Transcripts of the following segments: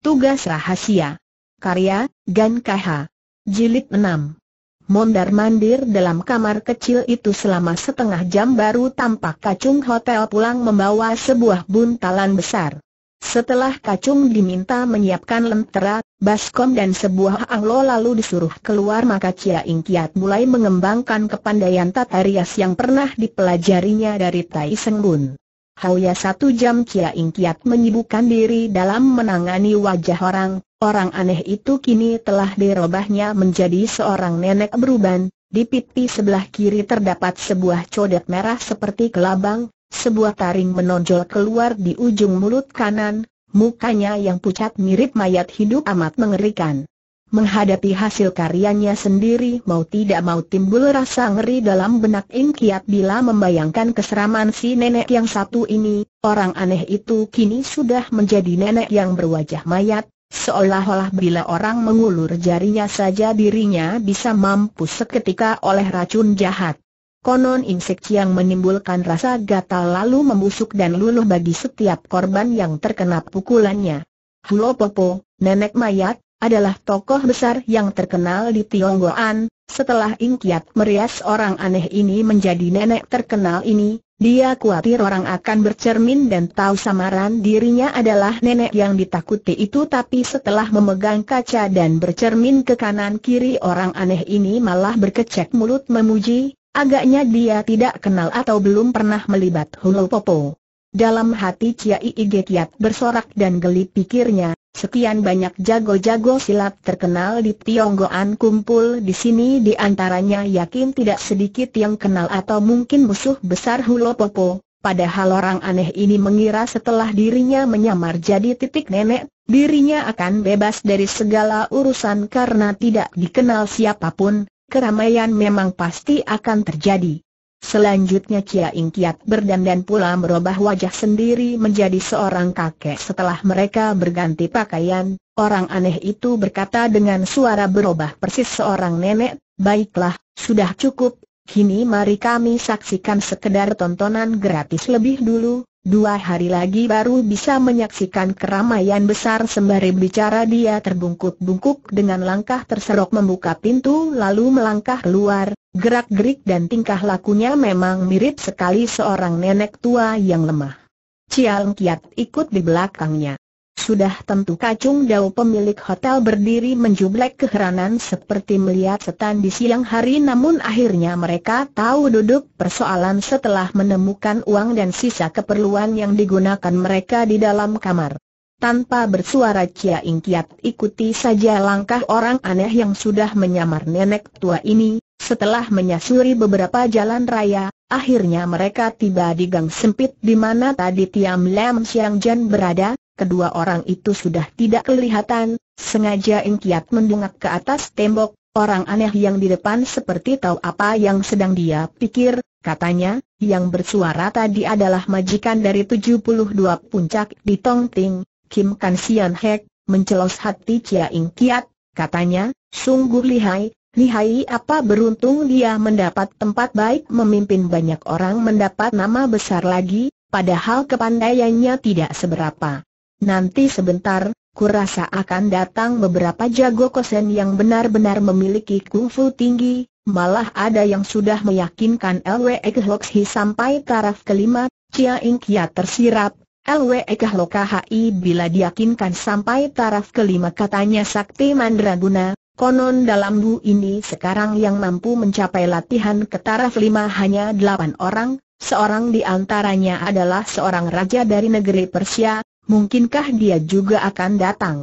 Tugas Rahasia Karya, Gan KH Jilid 6 Mondar-mandir dalam kamar kecil itu selama setengah jam baru tampak kacung hotel pulang membawa sebuah buntalan besar. Setelah kacung diminta menyiapkan lentera, baskom dan sebuah anglo lalu disuruh keluar maka Cia Ingkiat mulai mengembangkan kepandaian tata yang pernah dipelajarinya dari Tai Bun. Hanya satu jam Kia Ing Kiat menyibukkan diri dalam menangani wajah orang, orang aneh itu kini telah dirobahnya menjadi seorang nenek beruban, di pipi sebelah kiri terdapat sebuah codet merah seperti kelabang, sebuah taring menonjol keluar di ujung mulut kanan, mukanya yang pucat mirip mayat hidup amat mengerikan. Menghadapi hasil karyanya sendiri mau tidak mau timbul rasa ngeri dalam benak Ing bila membayangkan keseraman si nenek yang satu ini, orang aneh itu kini sudah menjadi nenek yang berwajah mayat, seolah-olah bila orang mengulur jarinya saja dirinya bisa mampu seketika oleh racun jahat. Konon insek yang menimbulkan rasa gatal lalu membusuk dan luluh bagi setiap korban yang terkena pukulannya. Hulopopo, nenek mayat, adalah tokoh besar yang terkenal di Tionggoan, setelah Ingkiat merias orang aneh ini menjadi nenek terkenal ini, dia khawatir orang akan bercermin dan tahu samaran dirinya adalah nenek yang ditakuti itu tapi setelah memegang kaca dan bercermin ke kanan kiri orang aneh ini malah berkecek mulut memuji, agaknya dia tidak kenal atau belum pernah melibat Hulu Popo. Dalam hati Chia Iigekiat bersorak dan geli pikirnya, Sekian banyak jago-jago silat terkenal di Tionggoan kumpul di sini di antaranya yakin tidak sedikit yang kenal atau mungkin musuh besar Hulopopo. Padahal orang aneh ini mengira setelah dirinya menyamar jadi titik nenek, dirinya akan bebas dari segala urusan karena tidak dikenal siapapun, keramaian memang pasti akan terjadi. Selanjutnya Kia Ing Kiat berdandan pula merubah wajah sendiri menjadi seorang kakek setelah mereka berganti pakaian, orang aneh itu berkata dengan suara berubah persis seorang nenek, baiklah, sudah cukup, kini mari kami saksikan sekedar tontonan gratis lebih dulu, Dua hari lagi baru bisa menyaksikan keramaian besar sembari bicara dia terbungkuk-bungkuk dengan langkah terserok membuka pintu lalu melangkah keluar, gerak-gerik dan tingkah lakunya memang mirip sekali seorang nenek tua yang lemah. Cialng Kiat ikut di belakangnya. Sudah tentu Kacung dau pemilik hotel berdiri menjublek keheranan seperti melihat setan di siang hari namun akhirnya mereka tahu duduk persoalan setelah menemukan uang dan sisa keperluan yang digunakan mereka di dalam kamar. Tanpa bersuara Cia Ingkiat ikuti saja langkah orang aneh yang sudah menyamar nenek tua ini. Setelah menyusuri beberapa jalan raya, akhirnya mereka tiba di gang sempit di mana tadi Tiam Lam Siang Jan berada, kedua orang itu sudah tidak kelihatan, sengaja Inkiat mendungak ke atas tembok, orang aneh yang di depan seperti tahu apa yang sedang dia pikir, katanya, yang bersuara tadi adalah majikan dari 72 puncak di Tongting, Kim Kan Sian Hek, mencelos hati Chia Inkiat, katanya, sungguh lihai, Lihai apa beruntung dia mendapat tempat baik memimpin banyak orang mendapat nama besar lagi, padahal kepandaiannya tidak seberapa nanti sebentar, kurasa akan datang beberapa jago kosen yang benar-benar memiliki kungfu tinggi, malah ada yang sudah meyakinkan LWE Kehoksi sampai taraf kelima, Cia Ingkia tersirap, LWE KHI bila diyakinkan sampai taraf kelima katanya Sakti Mandraguna, konon dalam bu ini sekarang yang mampu mencapai latihan ke taraf lima hanya delapan orang, Seorang di antaranya adalah seorang raja dari negeri Persia, mungkinkah dia juga akan datang?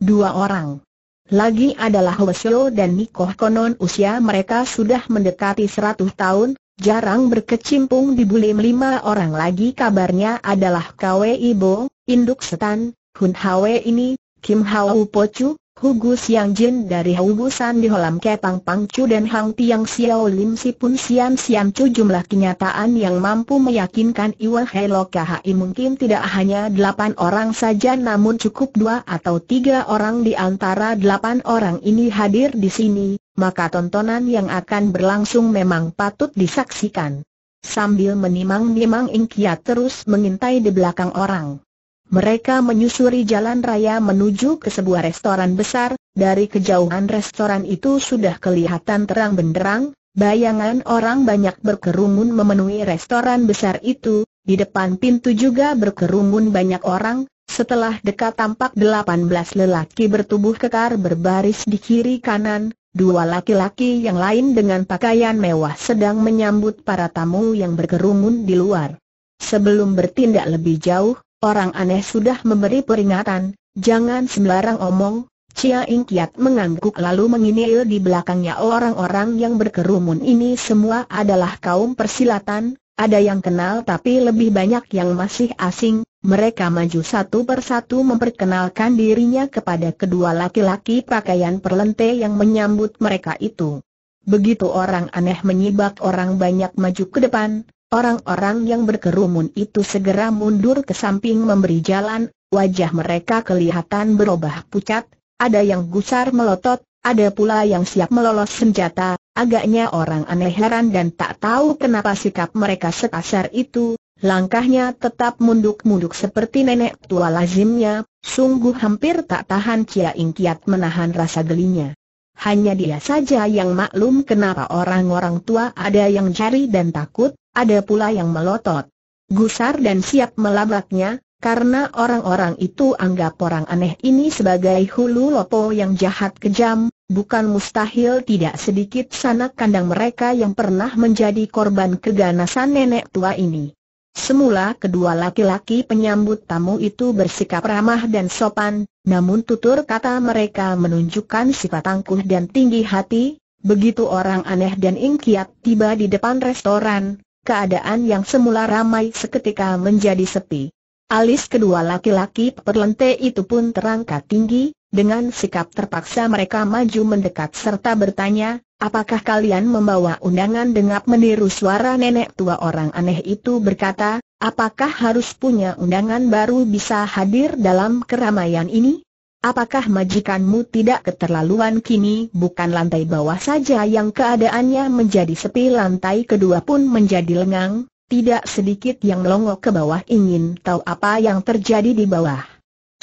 Dua orang. Lagi adalah Wesyo dan Nikoh konon usia mereka sudah mendekati seratus tahun, jarang berkecimpung di bulim lima orang lagi kabarnya adalah Kwe Ibo, Induk Setan, Hun Hwe ini, Kim Hau Pocu, Hugu Siang Jin dari Hugusan di Holam Kepang Pangcu dan Hang Tiang Xiao Lim Si Pun siam Siam Chu jumlah kenyataan yang mampu meyakinkan Iwa Helo KHI mungkin tidak hanya delapan orang saja namun cukup dua atau tiga orang di antara delapan orang ini hadir di sini, maka tontonan yang akan berlangsung memang patut disaksikan. Sambil menimang-nimang ingkia terus mengintai di belakang orang. Mereka menyusuri jalan raya menuju ke sebuah restoran besar, dari kejauhan restoran itu sudah kelihatan terang benderang, bayangan orang banyak berkerumun memenuhi restoran besar itu, di depan pintu juga berkerumun banyak orang, setelah dekat tampak delapan belas lelaki bertubuh kekar berbaris di kiri kanan, dua laki-laki yang lain dengan pakaian mewah sedang menyambut para tamu yang berkerumun di luar. Sebelum bertindak lebih jauh, Orang aneh sudah memberi peringatan, jangan sembarang omong, Cia Ing Kiat mengangguk lalu menginil di belakangnya orang-orang yang berkerumun ini semua adalah kaum persilatan, ada yang kenal tapi lebih banyak yang masih asing, mereka maju satu persatu memperkenalkan dirinya kepada kedua laki-laki pakaian perlente yang menyambut mereka itu. Begitu orang aneh menyibak orang banyak maju ke depan, Orang-orang yang berkerumun itu segera mundur ke samping memberi jalan, wajah mereka kelihatan berubah pucat, ada yang gusar melotot, ada pula yang siap melolos senjata, agaknya orang aneh heran dan tak tahu kenapa sikap mereka sekasar itu, Langkahnya tetap munduk-munduk seperti nenek tua lazimnya, sungguh hampir tak tahan cia Ingkiat menahan rasa gelinya. Hanya dia saja yang maklum kenapa orang-orang tua ada yang jari dan takut, ada pula yang melotot. Gusar dan siap melabaknya, karena orang-orang itu anggap orang aneh ini sebagai hulu lopo yang jahat kejam, bukan mustahil tidak sedikit sanak kandang mereka yang pernah menjadi korban keganasan nenek tua ini. Semula kedua laki-laki penyambut tamu itu bersikap ramah dan sopan, namun tutur kata mereka menunjukkan sifat tangguh dan tinggi hati, begitu orang aneh dan ingkiat tiba di depan restoran, keadaan yang semula ramai seketika menjadi sepi. Alis kedua laki-laki perlente itu pun terangkat tinggi, dengan sikap terpaksa mereka maju mendekat serta bertanya, apakah kalian membawa undangan dengan meniru suara nenek tua orang aneh itu berkata, apakah harus punya undangan baru bisa hadir dalam keramaian ini? Apakah majikanmu tidak keterlaluan kini bukan lantai bawah saja yang keadaannya menjadi sepi lantai kedua pun menjadi lengang, tidak sedikit yang melongo ke bawah ingin tahu apa yang terjadi di bawah.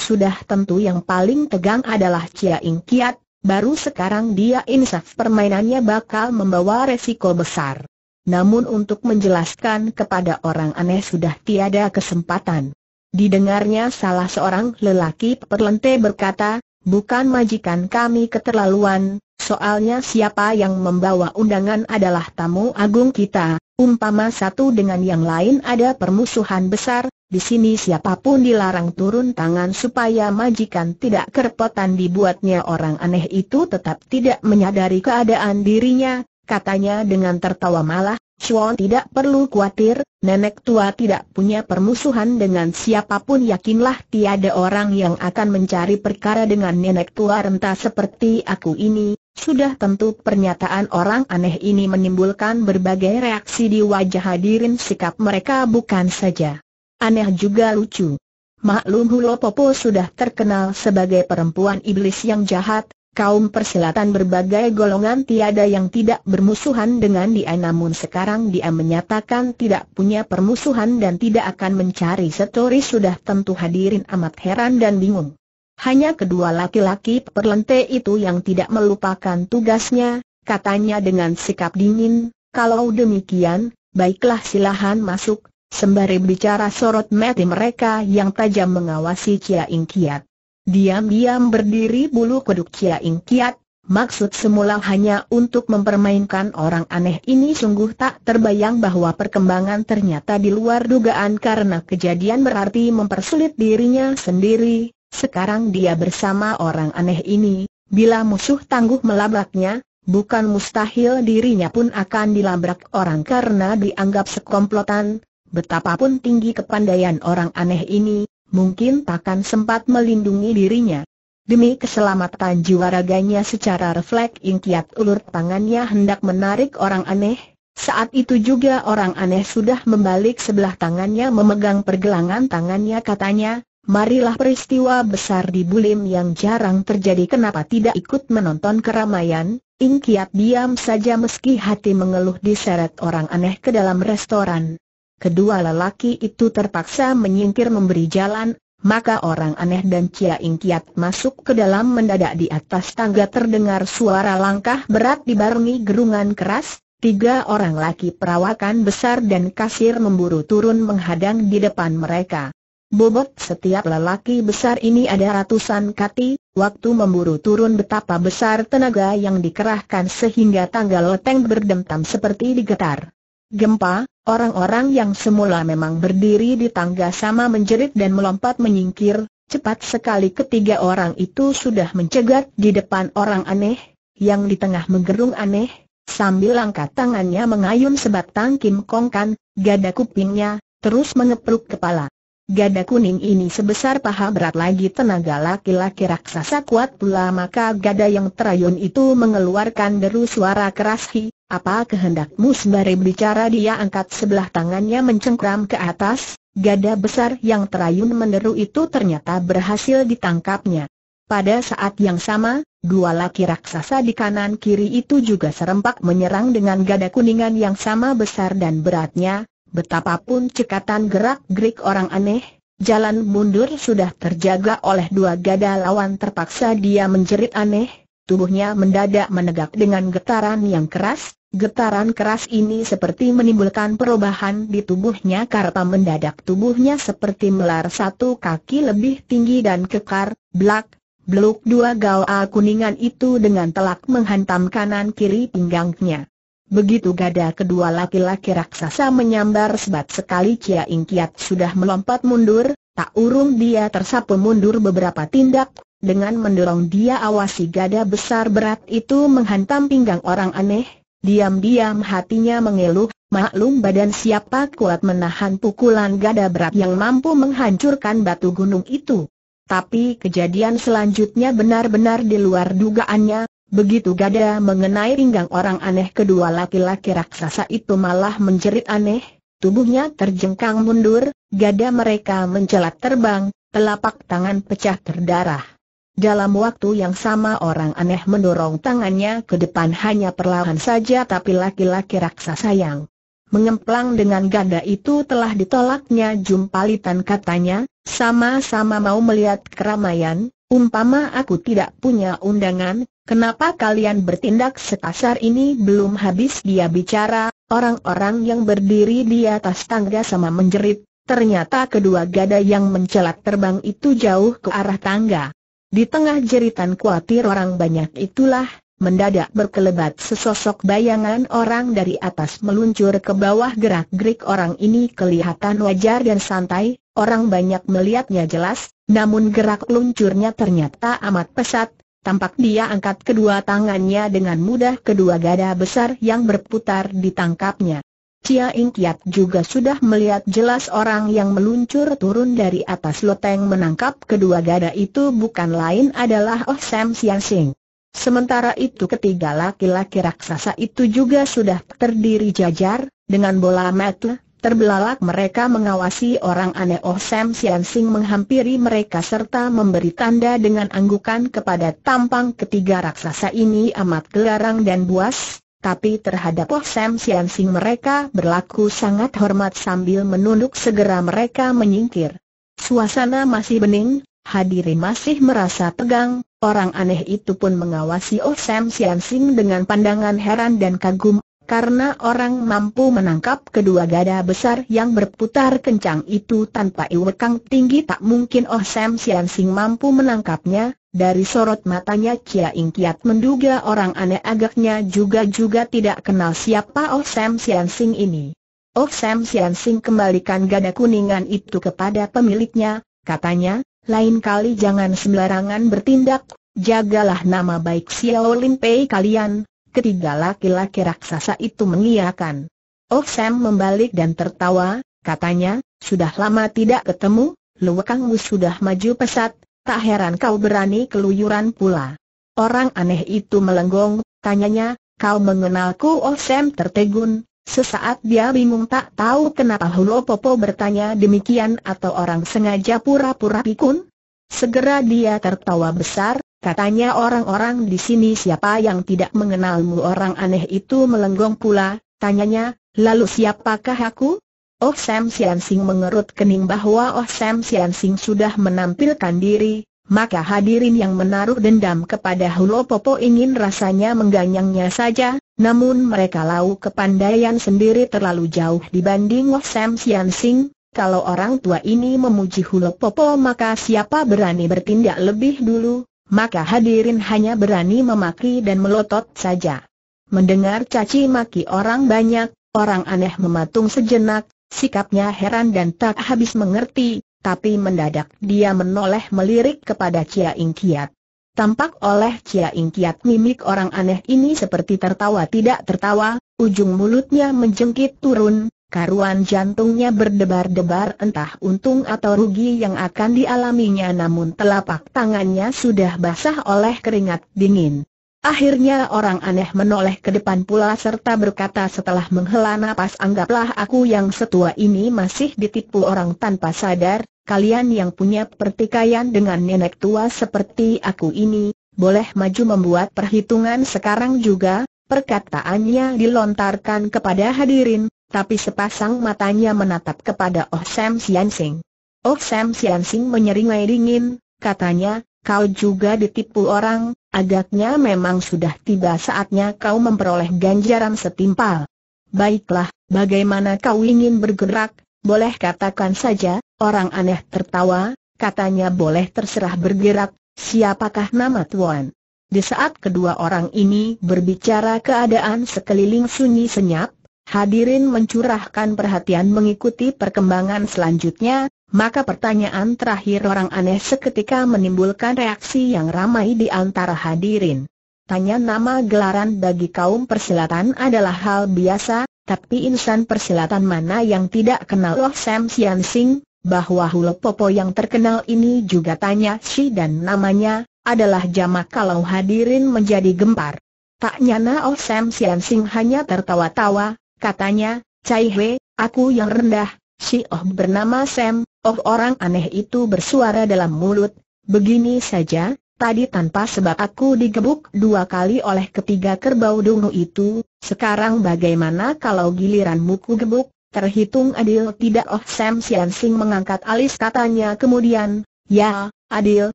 Sudah tentu yang paling tegang adalah Cia Ing Kiat, baru sekarang dia insaf permainannya bakal membawa resiko besar. Namun untuk menjelaskan kepada orang aneh sudah tiada kesempatan. Didengarnya salah seorang lelaki perlente berkata, bukan majikan kami keterlaluan, soalnya siapa yang membawa undangan adalah tamu agung kita, umpama satu dengan yang lain ada permusuhan besar, di sini siapapun dilarang turun tangan supaya majikan tidak kerepotan dibuatnya orang aneh itu tetap tidak menyadari keadaan dirinya, katanya dengan tertawa malah, Chuan tidak perlu khawatir, nenek tua tidak punya permusuhan dengan siapapun yakinlah tiada orang yang akan mencari perkara dengan nenek tua renta seperti aku ini, sudah tentu pernyataan orang aneh ini menimbulkan berbagai reaksi di wajah hadirin sikap mereka bukan saja Aneh juga lucu. Maklum Hulopopo sudah terkenal sebagai perempuan iblis yang jahat, kaum persilatan berbagai golongan tiada yang tidak bermusuhan dengan dia namun sekarang dia menyatakan tidak punya permusuhan dan tidak akan mencari setori sudah tentu hadirin amat heran dan bingung. Hanya kedua laki-laki perlente itu yang tidak melupakan tugasnya, katanya dengan sikap dingin, kalau demikian, baiklah silahan masuk, Sembari bicara sorot mati mereka yang tajam mengawasi Cia Ing Kiat. Diam-diam berdiri bulu kuduk Cia Ing Kiat, maksud semula hanya untuk mempermainkan orang aneh ini sungguh tak terbayang bahwa perkembangan ternyata di luar dugaan karena kejadian berarti mempersulit dirinya sendiri. Sekarang dia bersama orang aneh ini, bila musuh tangguh melabraknya, bukan mustahil dirinya pun akan dilabrak orang karena dianggap sekomplotan, Betapapun tinggi kepandaian orang aneh ini, mungkin takkan sempat melindungi dirinya. Demi keselamatan jiwa raganya secara refleks ingkiat ulur tangannya hendak menarik orang aneh, saat itu juga orang aneh sudah membalik sebelah tangannya memegang pergelangan tangannya katanya, marilah peristiwa besar di Bulim yang jarang terjadi kenapa tidak ikut menonton keramaian, Ingkiat diam saja meski hati mengeluh diseret orang aneh ke dalam restoran kedua lelaki itu terpaksa menyingkir memberi jalan, maka orang aneh dan Cia kiat masuk ke dalam mendadak di atas tangga terdengar suara langkah berat dibarengi gerungan keras, tiga orang laki perawakan besar dan kasir memburu turun menghadang di depan mereka. Bobot setiap lelaki besar ini ada ratusan kati, waktu memburu turun betapa besar tenaga yang dikerahkan sehingga tangga leteng berdentam seperti digetar. Gempa, orang-orang yang semula memang berdiri di tangga sama menjerit dan melompat menyingkir, cepat sekali ketiga orang itu sudah mencegat di depan orang aneh, yang di tengah menggerung aneh, sambil angkat tangannya mengayun sebatang kim kongkan, gada kupingnya, terus mengepruk kepala. Gada kuning ini sebesar paha berat lagi tenaga laki-laki raksasa kuat pula maka gada yang terayun itu mengeluarkan deru suara keras hi, apa kehendakmu sembari bicara dia angkat sebelah tangannya mencengkram ke atas, gada besar yang terayun meneru itu ternyata berhasil ditangkapnya. Pada saat yang sama, dua laki raksasa di kanan kiri itu juga serempak menyerang dengan gada kuningan yang sama besar dan beratnya, Betapapun cekatan gerak-gerik orang aneh, jalan mundur sudah terjaga oleh dua gada lawan terpaksa dia menjerit aneh, tubuhnya mendadak menegak dengan getaran yang keras, getaran keras ini seperti menimbulkan perubahan di tubuhnya karena mendadak tubuhnya seperti melar satu kaki lebih tinggi dan kekar, blak, beluk dua gawa kuningan itu dengan telak menghantam kanan kiri pinggangnya. Begitu gada kedua laki-laki raksasa menyambar sebat sekali Cia Ing Kiat sudah melompat mundur, tak urung dia tersapu mundur beberapa tindak, dengan mendorong dia awasi gada besar berat itu menghantam pinggang orang aneh, diam-diam hatinya mengeluh, maklum badan siapa kuat menahan pukulan gada berat yang mampu menghancurkan batu gunung itu. Tapi kejadian selanjutnya benar-benar di luar dugaannya, Begitu gada mengenai pinggang orang aneh kedua laki-laki raksasa itu malah menjerit aneh, tubuhnya terjengkang mundur, gada mereka mencelat terbang, telapak tangan pecah terdarah Dalam waktu yang sama orang aneh mendorong tangannya ke depan hanya perlahan saja tapi laki-laki raksasa yang mengemplang dengan ganda itu telah ditolaknya jumpalitan katanya, sama-sama mau melihat keramaian, umpama aku tidak punya undangan, Kenapa kalian bertindak sekasar ini belum habis dia bicara, orang-orang yang berdiri di atas tangga sama menjerit, ternyata kedua gada yang mencelat terbang itu jauh ke arah tangga. Di tengah jeritan kuatir orang banyak itulah, mendadak berkelebat sesosok bayangan orang dari atas meluncur ke bawah gerak-gerik orang ini kelihatan wajar dan santai, orang banyak melihatnya jelas, namun gerak luncurnya ternyata amat pesat, Tampak dia angkat kedua tangannya dengan mudah kedua gada besar yang berputar ditangkapnya. Cia Ing Kiat juga sudah melihat jelas orang yang meluncur turun dari atas loteng menangkap kedua gada itu bukan lain adalah Oh Sam Sian Sing. Sementara itu ketiga laki-laki raksasa itu juga sudah terdiri jajar, dengan bola mata, Terbelalak mereka mengawasi orang aneh Oh Sam Sian Sing menghampiri mereka serta memberi tanda dengan anggukan kepada tampang ketiga raksasa ini amat gelarang dan buas, tapi terhadap Oh Sam Sian Sing mereka berlaku sangat hormat sambil menunduk segera mereka menyingkir. Suasana masih bening, Hadirin masih merasa tegang, orang aneh itu pun mengawasi Oh Sam Sian Sing dengan pandangan heran dan kagum karena orang mampu menangkap kedua gada besar yang berputar kencang itu tanpa iwekang tinggi tak mungkin Oh Sam Sian Sing mampu menangkapnya, dari sorot matanya Chia Ing Kiat menduga orang aneh agaknya juga-juga tidak kenal siapa Oh Sam Sian Sing ini. Oh Sam Sian Sing kembalikan gada kuningan itu kepada pemiliknya, katanya, lain kali jangan sembarangan bertindak, jagalah nama baik Xiao Lin Pei kalian, ketiga laki-laki raksasa itu mengiakan. Oh Sam membalik dan tertawa, katanya, sudah lama tidak ketemu, luwakangmu sudah maju pesat, tak heran kau berani keluyuran pula. Orang aneh itu melenggong, tanyanya, kau mengenalku Oh Sam tertegun, Sesaat dia bingung tak tahu kenapa Hulu Popo bertanya demikian atau orang sengaja pura-pura pikun. Segera dia tertawa besar, Katanya orang-orang di sini siapa yang tidak mengenalmu orang aneh itu melenggong pula, tanyanya, lalu siapakah aku? Oh Sam Sian Sing mengerut kening bahwa Oh Sam Sian Sing sudah menampilkan diri, maka hadirin yang menaruh dendam kepada Hulo Popo ingin rasanya mengganyangnya saja, namun mereka lau kepandaian sendiri terlalu jauh dibanding Oh Sam Sian Sing, kalau orang tua ini memuji Hulo Popo maka siapa berani bertindak lebih dulu? maka hadirin hanya berani memaki dan melotot saja. Mendengar caci maki orang banyak, orang aneh mematung sejenak, sikapnya heran dan tak habis mengerti, tapi mendadak dia menoleh melirik kepada Cia Ingkiat. Tampak oleh Cia Ingkiat mimik orang aneh ini seperti tertawa tidak tertawa, ujung mulutnya menjengkit turun, Karuan jantungnya berdebar-debar entah untung atau rugi yang akan dialaminya namun telapak tangannya sudah basah oleh keringat dingin. Akhirnya orang aneh menoleh ke depan pula serta berkata setelah menghela napas anggaplah aku yang setua ini masih ditipu orang tanpa sadar, kalian yang punya pertikaian dengan nenek tua seperti aku ini, boleh maju membuat perhitungan sekarang juga, perkataannya dilontarkan kepada hadirin, tapi sepasang matanya menatap kepada Oh Sam Sian Sing. Oh Sam Sian Sing menyeringai dingin, katanya, kau juga ditipu orang, agaknya memang sudah tiba saatnya kau memperoleh ganjaran setimpal. Baiklah, bagaimana kau ingin bergerak, boleh katakan saja, orang aneh tertawa, katanya boleh terserah bergerak, siapakah nama tuan? Di saat kedua orang ini berbicara keadaan sekeliling sunyi senyap, Hadirin mencurahkan perhatian mengikuti perkembangan selanjutnya, maka pertanyaan terakhir orang aneh seketika menimbulkan reaksi yang ramai di antara hadirin. Tanya nama gelaran bagi kaum persilatan adalah hal biasa, tapi insan persilatan mana yang tidak kenal Loh Sam Sian Sing, bahwa Hulu Popo yang terkenal ini juga tanya si dan namanya, adalah jamak kalau hadirin menjadi gempar. Tak nyana Oh Sam Sian Sing hanya tertawa-tawa, Katanya, Cai He, aku yang rendah, si Oh bernama Sam, Oh orang aneh itu bersuara dalam mulut, begini saja, tadi tanpa sebab aku digebuk dua kali oleh ketiga kerbau dungu itu, sekarang bagaimana kalau giliranmu ku gebuk, terhitung adil tidak Oh Sam Sian Sing mengangkat alis katanya kemudian, ya, adil,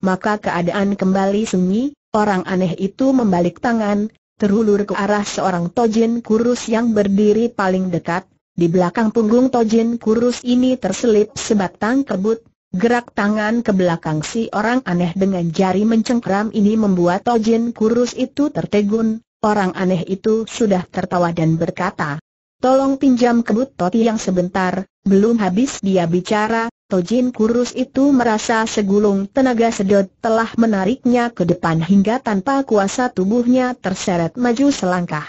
maka keadaan kembali sunyi, orang aneh itu membalik tangan, terulur ke arah seorang Tojin kurus yang berdiri paling dekat, di belakang punggung Tojin kurus ini terselip sebatang kebut, gerak tangan ke belakang si orang aneh dengan jari mencengkram ini membuat Tojin kurus itu tertegun, orang aneh itu sudah tertawa dan berkata, Tolong pinjam kebut Toti yang sebentar, belum habis dia bicara, Tojin kurus itu merasa segulung tenaga sedot telah menariknya ke depan hingga tanpa kuasa tubuhnya terseret maju selangkah.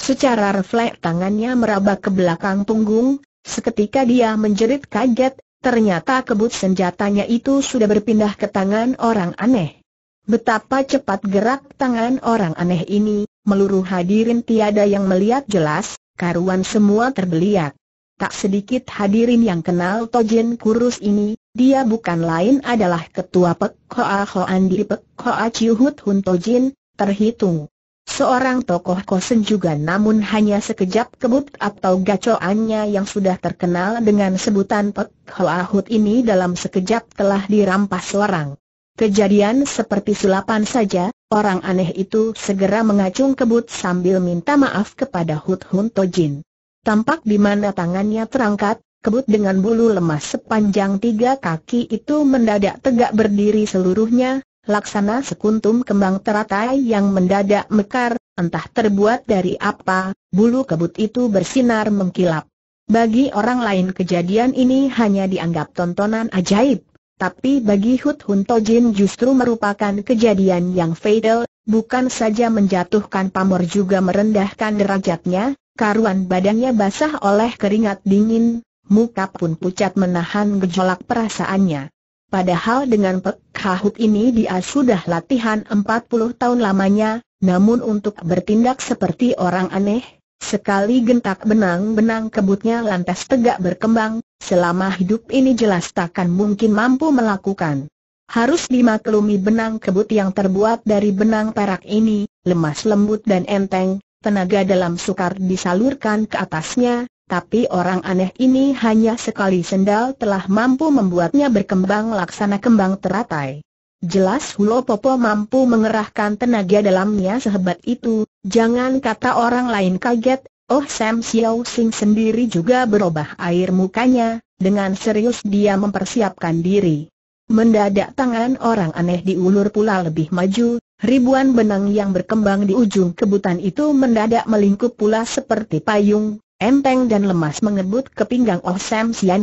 Secara refleks tangannya meraba ke belakang punggung, seketika dia menjerit kaget, ternyata kebut senjatanya itu sudah berpindah ke tangan orang aneh. Betapa cepat gerak tangan orang aneh ini, meluruh hadirin tiada yang melihat jelas, karuan semua terbeliak. Tak sedikit hadirin yang kenal Tojin Kurus ini, dia bukan lain adalah ketua Pek Hoa Hoan di Pek Hoa Hun Tojen, terhitung. Seorang tokoh kosen juga namun hanya sekejap kebut atau gacoannya yang sudah terkenal dengan sebutan Pek Hoa Hut ini dalam sekejap telah dirampas orang. Kejadian seperti sulapan saja, orang aneh itu segera mengacung kebut sambil minta maaf kepada Hut Hun Tojin. Tampak di mana tangannya terangkat, kebut dengan bulu lemas sepanjang tiga kaki itu mendadak tegak berdiri seluruhnya, laksana sekuntum kembang teratai yang mendadak mekar, entah terbuat dari apa, bulu kebut itu bersinar mengkilap. Bagi orang lain kejadian ini hanya dianggap tontonan ajaib, tapi bagi Hud Hun Tojin justru merupakan kejadian yang fatal, bukan saja menjatuhkan pamor juga merendahkan derajatnya, Karuan badannya basah oleh keringat dingin, muka pun pucat menahan gejolak perasaannya. Padahal dengan Pek Hahut ini dia sudah latihan 40 tahun lamanya, namun untuk bertindak seperti orang aneh, Sekali gentak benang-benang kebutnya lantas tegak berkembang, selama hidup ini jelas takkan mungkin mampu melakukan. Harus dimaklumi benang kebut yang terbuat dari benang perak ini, lemas lembut dan enteng, tenaga dalam sukar disalurkan ke atasnya, tapi orang aneh ini hanya sekali sendal telah mampu membuatnya berkembang laksana kembang teratai. Jelas Hulo Popo mampu mengerahkan tenaga dalamnya sehebat itu, jangan kata orang lain kaget, oh Sam Xiao Sing sendiri juga berubah air mukanya, dengan serius dia mempersiapkan diri. Mendadak tangan orang aneh diulur pula lebih maju, Ribuan benang yang berkembang di ujung kebutan itu mendadak melingkup pula seperti payung, enteng dan lemas mengebut ke pinggang Oh Sam Sian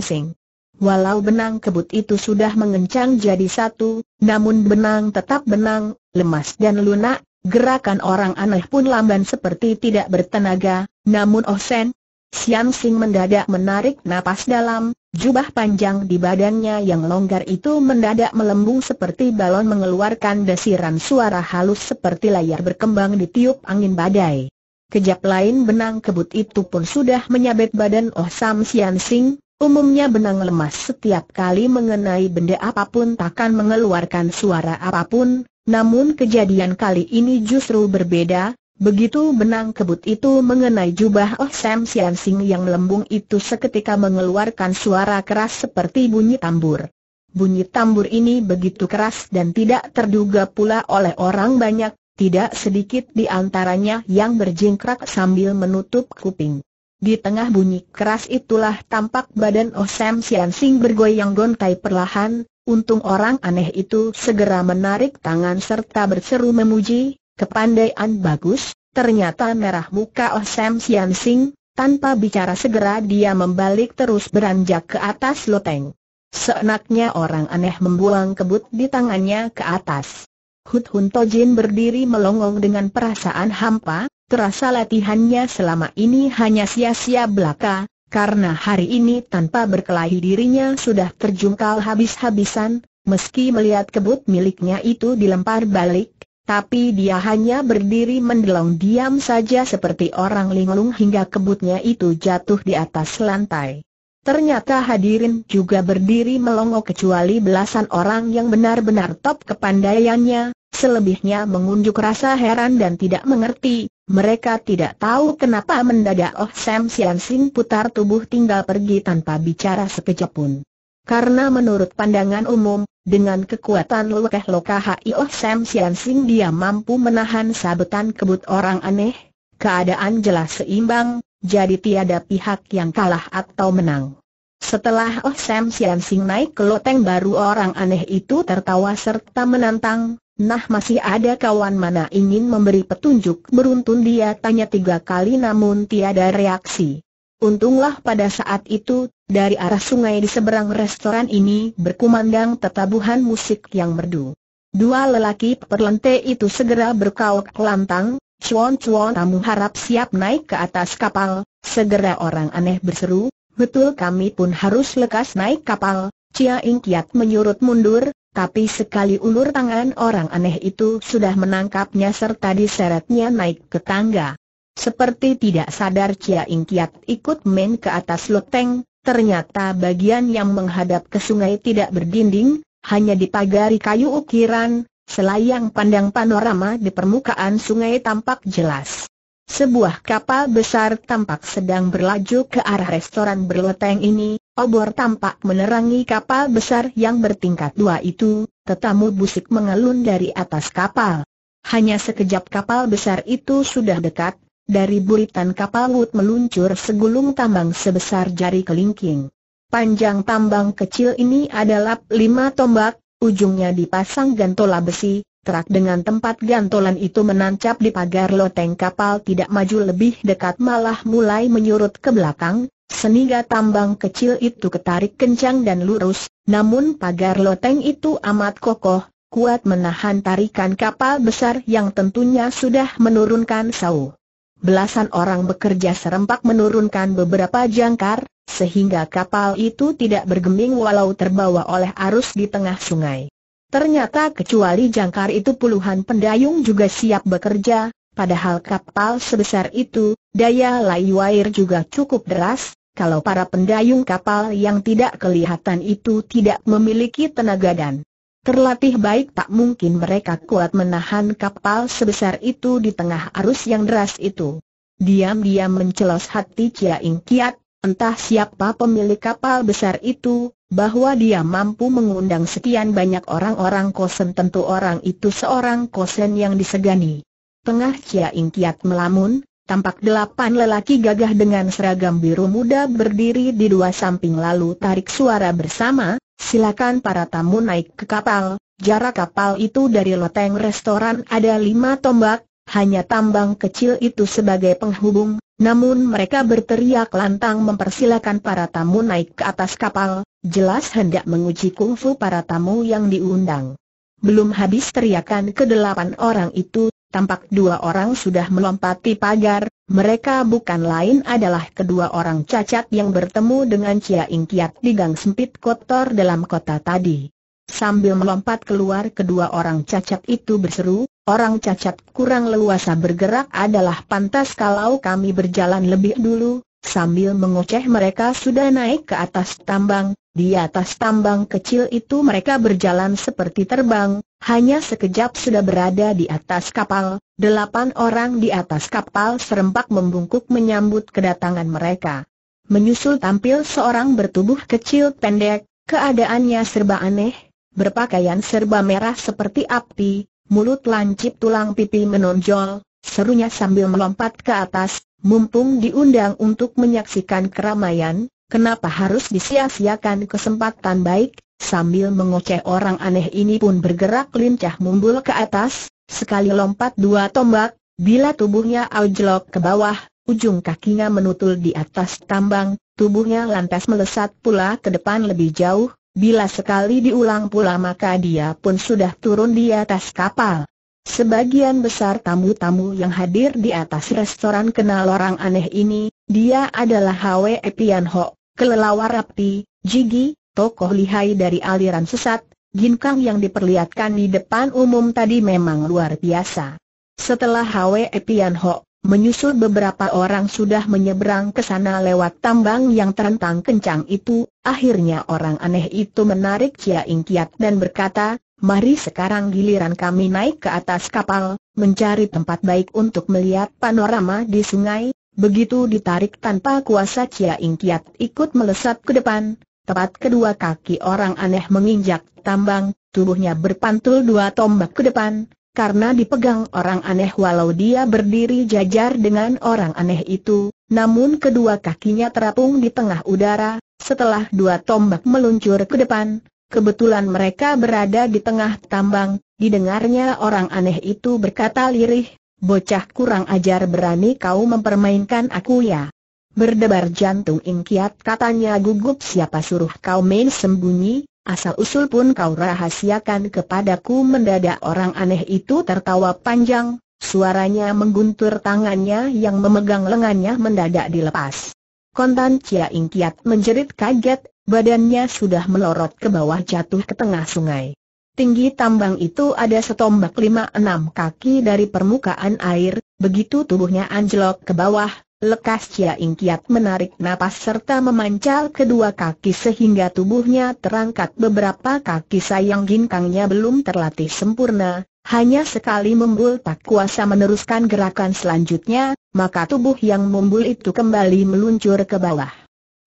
Walau benang kebut itu sudah mengencang jadi satu, namun benang tetap benang, lemas dan lunak, gerakan orang aneh pun lamban seperti tidak bertenaga, namun Oh Sam Sian mendadak menarik napas dalam, Jubah panjang di badannya yang longgar itu mendadak melembung seperti balon mengeluarkan desiran suara halus seperti layar berkembang di tiup angin badai. Kejap lain benang kebut itu pun sudah menyabet badan Oh Sam Sian Sing, umumnya benang lemas setiap kali mengenai benda apapun takkan mengeluarkan suara apapun, namun kejadian kali ini justru berbeda, Begitu benang kebut itu mengenai jubah Oh Sam Sian Sing yang lembung itu seketika mengeluarkan suara keras seperti bunyi tambur. Bunyi tambur ini begitu keras dan tidak terduga pula oleh orang banyak, tidak sedikit di antaranya yang berjingkrak sambil menutup kuping. Di tengah bunyi keras itulah tampak badan Oh Sam Sian Sing bergoyang gontai perlahan, untung orang aneh itu segera menarik tangan serta berseru memuji, Kepandaian bagus, ternyata merah muka Oh Sam Sian Sing, tanpa bicara segera dia membalik terus beranjak ke atas loteng. Seenaknya orang aneh membuang kebut di tangannya ke atas. Hut Hun Tojin berdiri melongong dengan perasaan hampa, terasa latihannya selama ini hanya sia-sia belaka, karena hari ini tanpa berkelahi dirinya sudah terjungkal habis-habisan, meski melihat kebut miliknya itu dilempar balik, tapi dia hanya berdiri mendelong diam saja seperti orang linglung hingga kebutnya itu jatuh di atas lantai. Ternyata hadirin juga berdiri melongo kecuali belasan orang yang benar-benar top kepandaiannya, selebihnya mengunjuk rasa heran dan tidak mengerti, mereka tidak tahu kenapa mendadak Oh Sam Sian Sing putar tubuh tinggal pergi tanpa bicara sekejap pun. Karena menurut pandangan umum, dengan kekuatan lokeh loka Oh Sam Sian Sing dia mampu menahan sabetan kebut orang aneh, keadaan jelas seimbang, jadi tiada pihak yang kalah atau menang. Setelah Oh Sam Sian Sing naik ke loteng baru orang aneh itu tertawa serta menantang, nah masih ada kawan mana ingin memberi petunjuk beruntun dia tanya tiga kali namun tiada reaksi. Untunglah pada saat itu, dari arah sungai di seberang restoran ini berkumandang tetabuhan musik yang merdu. Dua lelaki perlente itu segera berkauk lantang, cuan-cuan tamu harap siap naik ke atas kapal, segera orang aneh berseru, betul kami pun harus lekas naik kapal, Cia Ing Kiat menyurut mundur, tapi sekali ulur tangan orang aneh itu sudah menangkapnya serta diseretnya naik ke tangga. Seperti tidak sadar Cia Ing Kiat ikut main ke atas loteng, Ternyata bagian yang menghadap ke sungai tidak berdinding, hanya dipagari kayu ukiran, selayang pandang panorama di permukaan sungai tampak jelas. Sebuah kapal besar tampak sedang berlaju ke arah restoran berloteng ini, obor tampak menerangi kapal besar yang bertingkat dua itu, tetamu busik mengelun dari atas kapal. Hanya sekejap kapal besar itu sudah dekat, dari buritan kapal Wut meluncur segulung tambang sebesar jari kelingking. Panjang tambang kecil ini adalah lima tombak, ujungnya dipasang gantola besi, terak dengan tempat gantolan itu menancap di pagar loteng kapal tidak maju lebih dekat malah mulai menyurut ke belakang, seniga tambang kecil itu ketarik kencang dan lurus, namun pagar loteng itu amat kokoh, kuat menahan tarikan kapal besar yang tentunya sudah menurunkan sauh belasan orang bekerja serempak menurunkan beberapa jangkar, sehingga kapal itu tidak bergeming walau terbawa oleh arus di tengah sungai. Ternyata kecuali jangkar itu puluhan pendayung juga siap bekerja, padahal kapal sebesar itu, daya layu air juga cukup deras, kalau para pendayung kapal yang tidak kelihatan itu tidak memiliki tenaga dan Terlatih baik tak mungkin mereka kuat menahan kapal sebesar itu di tengah arus yang deras itu. Diam-diam mencelos hati Chia Ing Kiat, entah siapa pemilik kapal besar itu, bahwa dia mampu mengundang sekian banyak orang-orang kosen tentu orang itu seorang kosen yang disegani. Tengah Chia Ing Kiat melamun, Tampak delapan lelaki gagah dengan seragam biru muda berdiri di dua samping lalu tarik suara bersama, silakan para tamu naik ke kapal. Jarak kapal itu dari loteng restoran ada lima tombak, hanya tambang kecil itu sebagai penghubung, namun mereka berteriak lantang mempersilakan para tamu naik ke atas kapal, jelas hendak menguji kungfu para tamu yang diundang. Belum habis teriakan kedelapan orang itu tampak dua orang sudah melompati pagar, mereka bukan lain adalah kedua orang cacat yang bertemu dengan Cia Ingkiat di gang sempit kotor dalam kota tadi. Sambil melompat keluar kedua orang cacat itu berseru, orang cacat kurang leluasa bergerak adalah pantas kalau kami berjalan lebih dulu, sambil mengoceh mereka sudah naik ke atas tambang, di atas tambang kecil itu mereka berjalan seperti terbang, hanya sekejap sudah berada di atas kapal, delapan orang di atas kapal serempak membungkuk menyambut kedatangan mereka. Menyusul tampil seorang bertubuh kecil pendek, keadaannya serba aneh, berpakaian serba merah seperti api, mulut lancip tulang pipi menonjol, serunya sambil melompat ke atas, mumpung diundang untuk menyaksikan keramaian, Kenapa harus disia-siakan kesempatan baik? Sambil mengoceh orang aneh ini pun bergerak lincah mumbul ke atas, sekali lompat dua tombak, bila tubuhnya aujlok ke bawah, ujung kakinya menutul di atas tambang, tubuhnya lantas melesat pula ke depan lebih jauh, bila sekali diulang pula maka dia pun sudah turun di atas kapal. Sebagian besar tamu-tamu yang hadir di atas restoran kenal orang aneh ini, dia adalah Hwe Epian Hok kelelawar rapi, jigi, tokoh lihai dari aliran sesat, ginkang yang diperlihatkan di depan umum tadi memang luar biasa. Setelah Hwe Pian Ho, menyusul beberapa orang sudah menyeberang ke sana lewat tambang yang terentang kencang itu, akhirnya orang aneh itu menarik Chia Ing Kiat dan berkata, Mari sekarang giliran kami naik ke atas kapal, mencari tempat baik untuk melihat panorama di sungai, Begitu ditarik tanpa kuasa cia Ing Kiat ikut melesat ke depan, tepat kedua kaki orang aneh menginjak tambang, tubuhnya berpantul dua tombak ke depan, karena dipegang orang aneh walau dia berdiri jajar dengan orang aneh itu, namun kedua kakinya terapung di tengah udara, setelah dua tombak meluncur ke depan, kebetulan mereka berada di tengah tambang, didengarnya orang aneh itu berkata lirih, Bocah kurang ajar berani kau mempermainkan aku ya. Berdebar jantung Ingkiat katanya gugup siapa suruh kau main sembunyi, asal usul pun kau rahasiakan kepadaku mendadak orang aneh itu tertawa panjang, suaranya mengguntur tangannya yang memegang lengannya mendadak dilepas. Kontan Cia Ingkiat menjerit kaget, badannya sudah melorot ke bawah jatuh ke tengah sungai. Tinggi tambang itu ada setombak lima enam kaki dari permukaan air, begitu tubuhnya anjlok ke bawah, lekas Cia kiat menarik napas serta memancal kedua kaki sehingga tubuhnya terangkat beberapa kaki sayang ginkangnya belum terlatih sempurna, hanya sekali membul tak kuasa meneruskan gerakan selanjutnya, maka tubuh yang membul itu kembali meluncur ke bawah.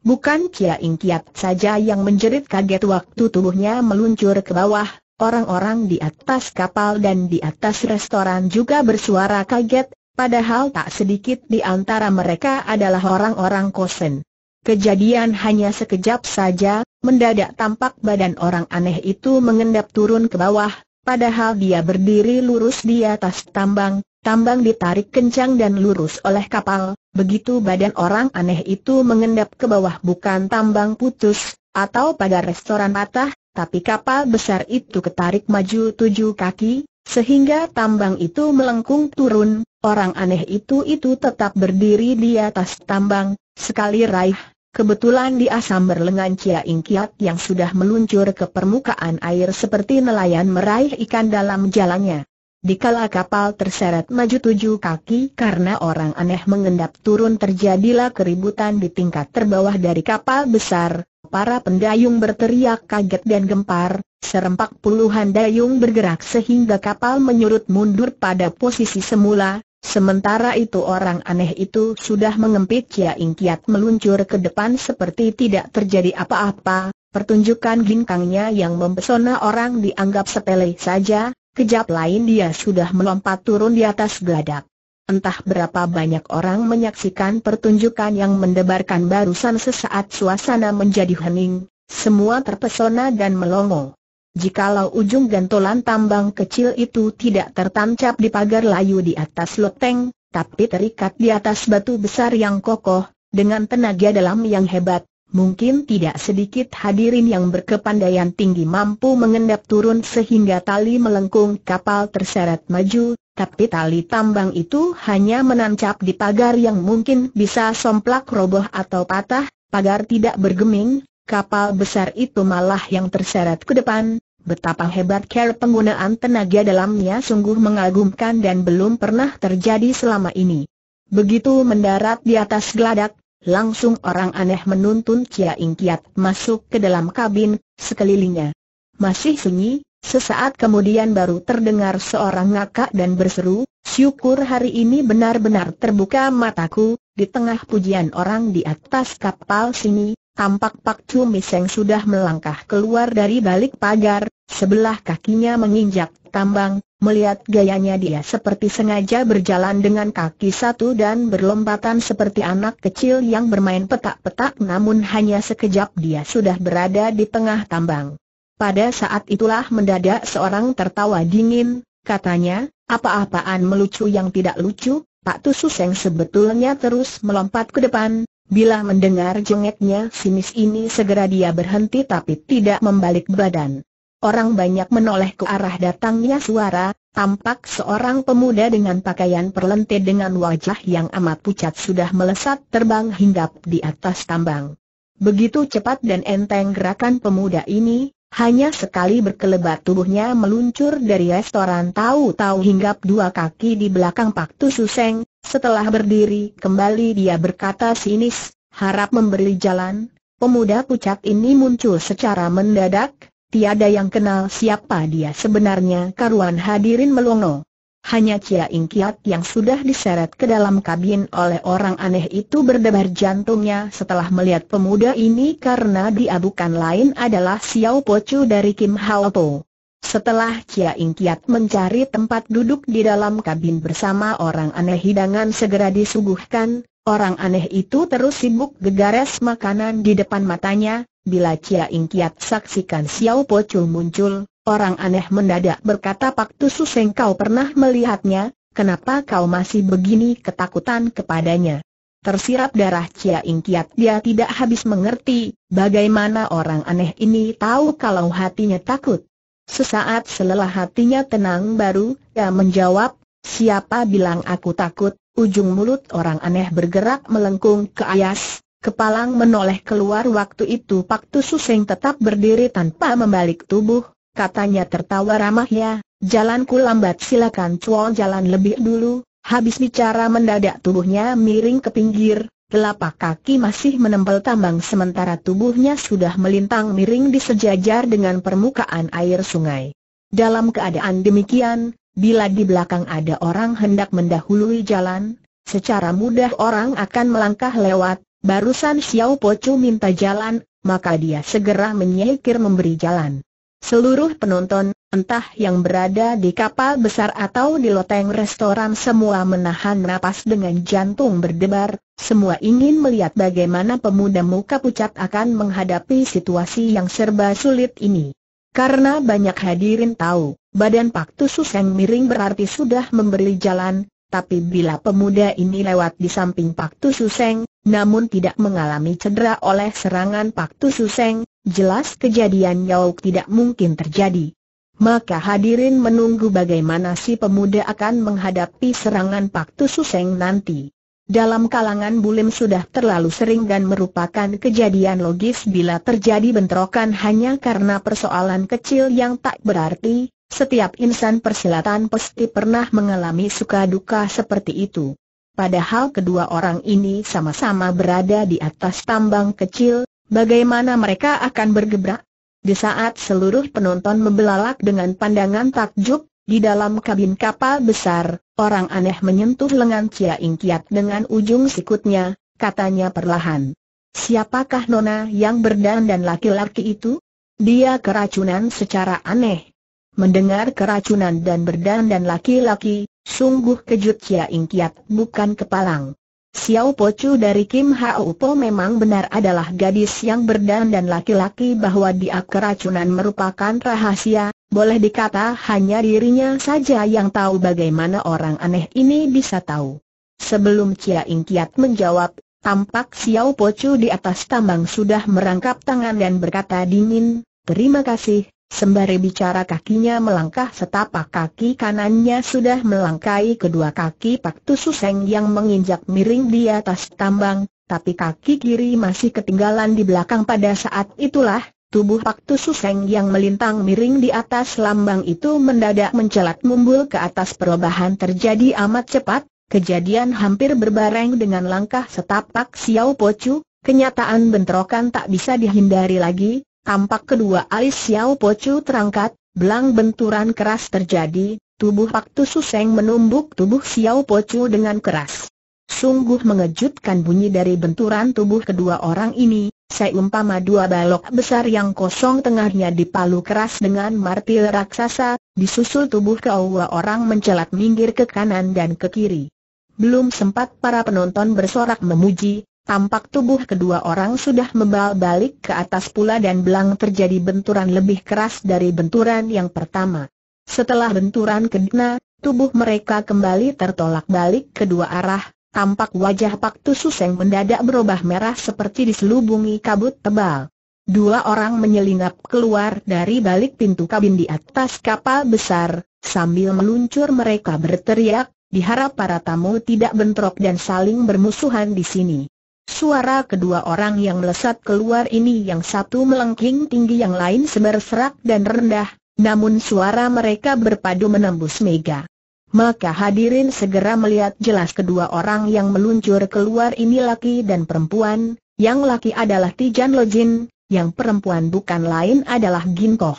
Bukan Ing kiat saja yang menjerit kaget waktu tubuhnya meluncur ke bawah, Orang-orang di atas kapal dan di atas restoran juga bersuara kaget, padahal tak sedikit di antara mereka adalah orang-orang kosen. Kejadian hanya sekejap saja, mendadak tampak badan orang aneh itu mengendap turun ke bawah, padahal dia berdiri lurus di atas tambang, tambang ditarik kencang dan lurus oleh kapal, begitu badan orang aneh itu mengendap ke bawah bukan tambang putus, atau pada restoran patah, tapi kapal besar itu ketarik maju tujuh kaki, sehingga tambang itu melengkung turun, orang aneh itu itu tetap berdiri di atas tambang, sekali raih, kebetulan di asam lengan Cia Ingkiat yang sudah meluncur ke permukaan air seperti nelayan meraih ikan dalam jalannya. Dikala kapal terseret maju tujuh kaki karena orang aneh mengendap turun terjadilah keributan di tingkat terbawah dari kapal besar, para pendayung berteriak kaget dan gempar, serempak puluhan dayung bergerak sehingga kapal menyurut mundur pada posisi semula, sementara itu orang aneh itu sudah mengempit Kia Ingkiat meluncur ke depan seperti tidak terjadi apa-apa, pertunjukan ginkangnya yang mempesona orang dianggap sepele saja, kejap lain dia sudah melompat turun di atas geladak. Entah berapa banyak orang menyaksikan pertunjukan yang mendebarkan barusan sesaat suasana menjadi hening, semua terpesona dan melongo. Jikalau ujung gantolan tambang kecil itu tidak tertancap di pagar layu di atas loteng, tapi terikat di atas batu besar yang kokoh, dengan tenaga dalam yang hebat, mungkin tidak sedikit hadirin yang berkepandaian tinggi mampu mengendap turun sehingga tali melengkung kapal terseret maju, tapi tali tambang itu hanya menancap di pagar yang mungkin bisa somplak roboh atau patah, pagar tidak bergeming, kapal besar itu malah yang terseret ke depan. Betapa hebat care penggunaan tenaga dalamnya sungguh mengagumkan dan belum pernah terjadi selama ini. Begitu mendarat di atas geladak, langsung orang aneh menuntun Chia Ingkiat masuk ke dalam kabin, sekelilingnya. Masih sunyi, Sesaat kemudian baru terdengar seorang ngakak dan berseru, syukur hari ini benar-benar terbuka mataku, di tengah pujian orang di atas kapal sini, tampak Pak Cumiseng sudah melangkah keluar dari balik pagar, sebelah kakinya menginjak tambang, melihat gayanya dia seperti sengaja berjalan dengan kaki satu dan berlompatan seperti anak kecil yang bermain petak-petak namun hanya sekejap dia sudah berada di tengah tambang. Pada saat itulah mendadak seorang tertawa dingin, katanya, apa-apaan melucu yang tidak lucu, Pak yang sebetulnya terus melompat ke depan, Bila mendengar jengeknya sinis ini segera dia berhenti tapi tidak membalik badan. Orang banyak menoleh ke arah datangnya suara, tampak seorang pemuda dengan pakaian perlente dengan wajah yang amat pucat sudah melesat terbang hinggap di atas tambang. Begitu cepat dan enteng gerakan pemuda ini, hanya sekali berkelebat tubuhnya meluncur dari restoran tahu-tahu hinggap dua kaki di belakang Pak Tususeng. Suseng, setelah berdiri kembali dia berkata sinis, harap memberi jalan, pemuda pucat ini muncul secara mendadak, tiada yang kenal siapa dia sebenarnya karuan hadirin melongo. Hanya Cia Ing Kiat yang sudah diseret ke dalam kabin oleh orang aneh itu berdebar jantungnya setelah melihat pemuda ini karena dia bukan lain adalah Xiao Po Chu dari Kim Hao Po. Setelah Cia Ing Kiat mencari tempat duduk di dalam kabin bersama orang aneh hidangan segera disuguhkan, orang aneh itu terus sibuk gegares makanan di depan matanya, bila Cia Ing Kiat saksikan Xiao Po Chu muncul, Orang aneh mendadak berkata Pak Tusus kau pernah melihatnya, kenapa kau masih begini ketakutan kepadanya? Tersirap darah Cia Ingkiat dia tidak habis mengerti, bagaimana orang aneh ini tahu kalau hatinya takut. Sesaat selelah hatinya tenang baru, dia menjawab, siapa bilang aku takut, ujung mulut orang aneh bergerak melengkung ke ayas, kepalang menoleh keluar waktu itu Pak yang tetap berdiri tanpa membalik tubuh, katanya tertawa ramah ya, jalanku lambat silakan cuol jalan lebih dulu, habis bicara mendadak tubuhnya miring ke pinggir, telapak kaki masih menempel tambang sementara tubuhnya sudah melintang miring di sejajar dengan permukaan air sungai. Dalam keadaan demikian, bila di belakang ada orang hendak mendahului jalan, secara mudah orang akan melangkah lewat, barusan Xiao Pocu minta jalan, maka dia segera menyekir memberi jalan. Seluruh penonton, entah yang berada di kapal besar atau di loteng restoran semua menahan napas dengan jantung berdebar, semua ingin melihat bagaimana pemuda muka pucat akan menghadapi situasi yang serba sulit ini. Karena banyak hadirin tahu, badan Pak Tusus yang miring berarti sudah memberi jalan, tapi bila pemuda ini lewat di samping Pak Tususeng, namun tidak mengalami cedera oleh serangan Pak Tususeng, jelas kejadian Yauk tidak mungkin terjadi. Maka hadirin menunggu bagaimana si pemuda akan menghadapi serangan Pak Tususeng nanti. Dalam kalangan bulim sudah terlalu sering dan merupakan kejadian logis bila terjadi bentrokan hanya karena persoalan kecil yang tak berarti, setiap insan persilatan pasti pernah mengalami suka duka seperti itu. Padahal kedua orang ini sama-sama berada di atas tambang kecil, bagaimana mereka akan bergebrak? Di saat seluruh penonton membelalak dengan pandangan takjub, di dalam kabin kapal besar, orang aneh menyentuh lengan Cia Ingkiat dengan ujung sikutnya, katanya perlahan. Siapakah nona yang berdandan laki-laki itu? Dia keracunan secara aneh. Mendengar keracunan dan berdandan laki-laki, sungguh kejut Cia Ingkiat bukan kepalang. Xiao Pocu dari Kim Hao Po memang benar adalah gadis yang berdandan laki-laki bahwa dia keracunan merupakan rahasia, boleh dikata hanya dirinya saja yang tahu bagaimana orang aneh ini bisa tahu. Sebelum Chia Ing Kiat menjawab, tampak Xiao Pocu di atas tambang sudah merangkap tangan dan berkata dingin, terima kasih, Sembari bicara kakinya melangkah setapak kaki kanannya sudah melangkai kedua kaki Pak Tususeng yang menginjak miring di atas tambang, tapi kaki kiri masih ketinggalan di belakang pada saat itulah, tubuh Pak Tususeng yang melintang miring di atas lambang itu mendadak mencelat mumbul ke atas perubahan terjadi amat cepat, kejadian hampir berbareng dengan langkah setapak Xiao Pocu, kenyataan bentrokan tak bisa dihindari lagi, Tampak kedua alis Xiao Po Chu terangkat, belang benturan keras terjadi, tubuh Pak Tu Seng menumbuk tubuh Xiao Po Chu dengan keras. Sungguh mengejutkan bunyi dari benturan tubuh kedua orang ini, seumpama dua balok besar yang kosong tengahnya dipalu keras dengan martil raksasa, disusul tubuh kedua orang mencelat minggir ke kanan dan ke kiri. Belum sempat para penonton bersorak memuji, Tampak tubuh kedua orang sudah membal balik ke atas pula dan belang terjadi benturan lebih keras dari benturan yang pertama. Setelah benturan kedua, tubuh mereka kembali tertolak balik kedua arah, tampak wajah Pak Tusus yang mendadak berubah merah seperti diselubungi kabut tebal. Dua orang menyelinap keluar dari balik pintu kabin di atas kapal besar, sambil meluncur mereka berteriak, diharap para tamu tidak bentrok dan saling bermusuhan di sini. Suara kedua orang yang melesat keluar ini yang satu melengking tinggi yang lain seberserak dan rendah, namun suara mereka berpadu menembus mega. Maka hadirin segera melihat jelas kedua orang yang meluncur keluar ini laki dan perempuan, yang laki adalah Tijan Lojin, yang perempuan bukan lain adalah Ginkoh.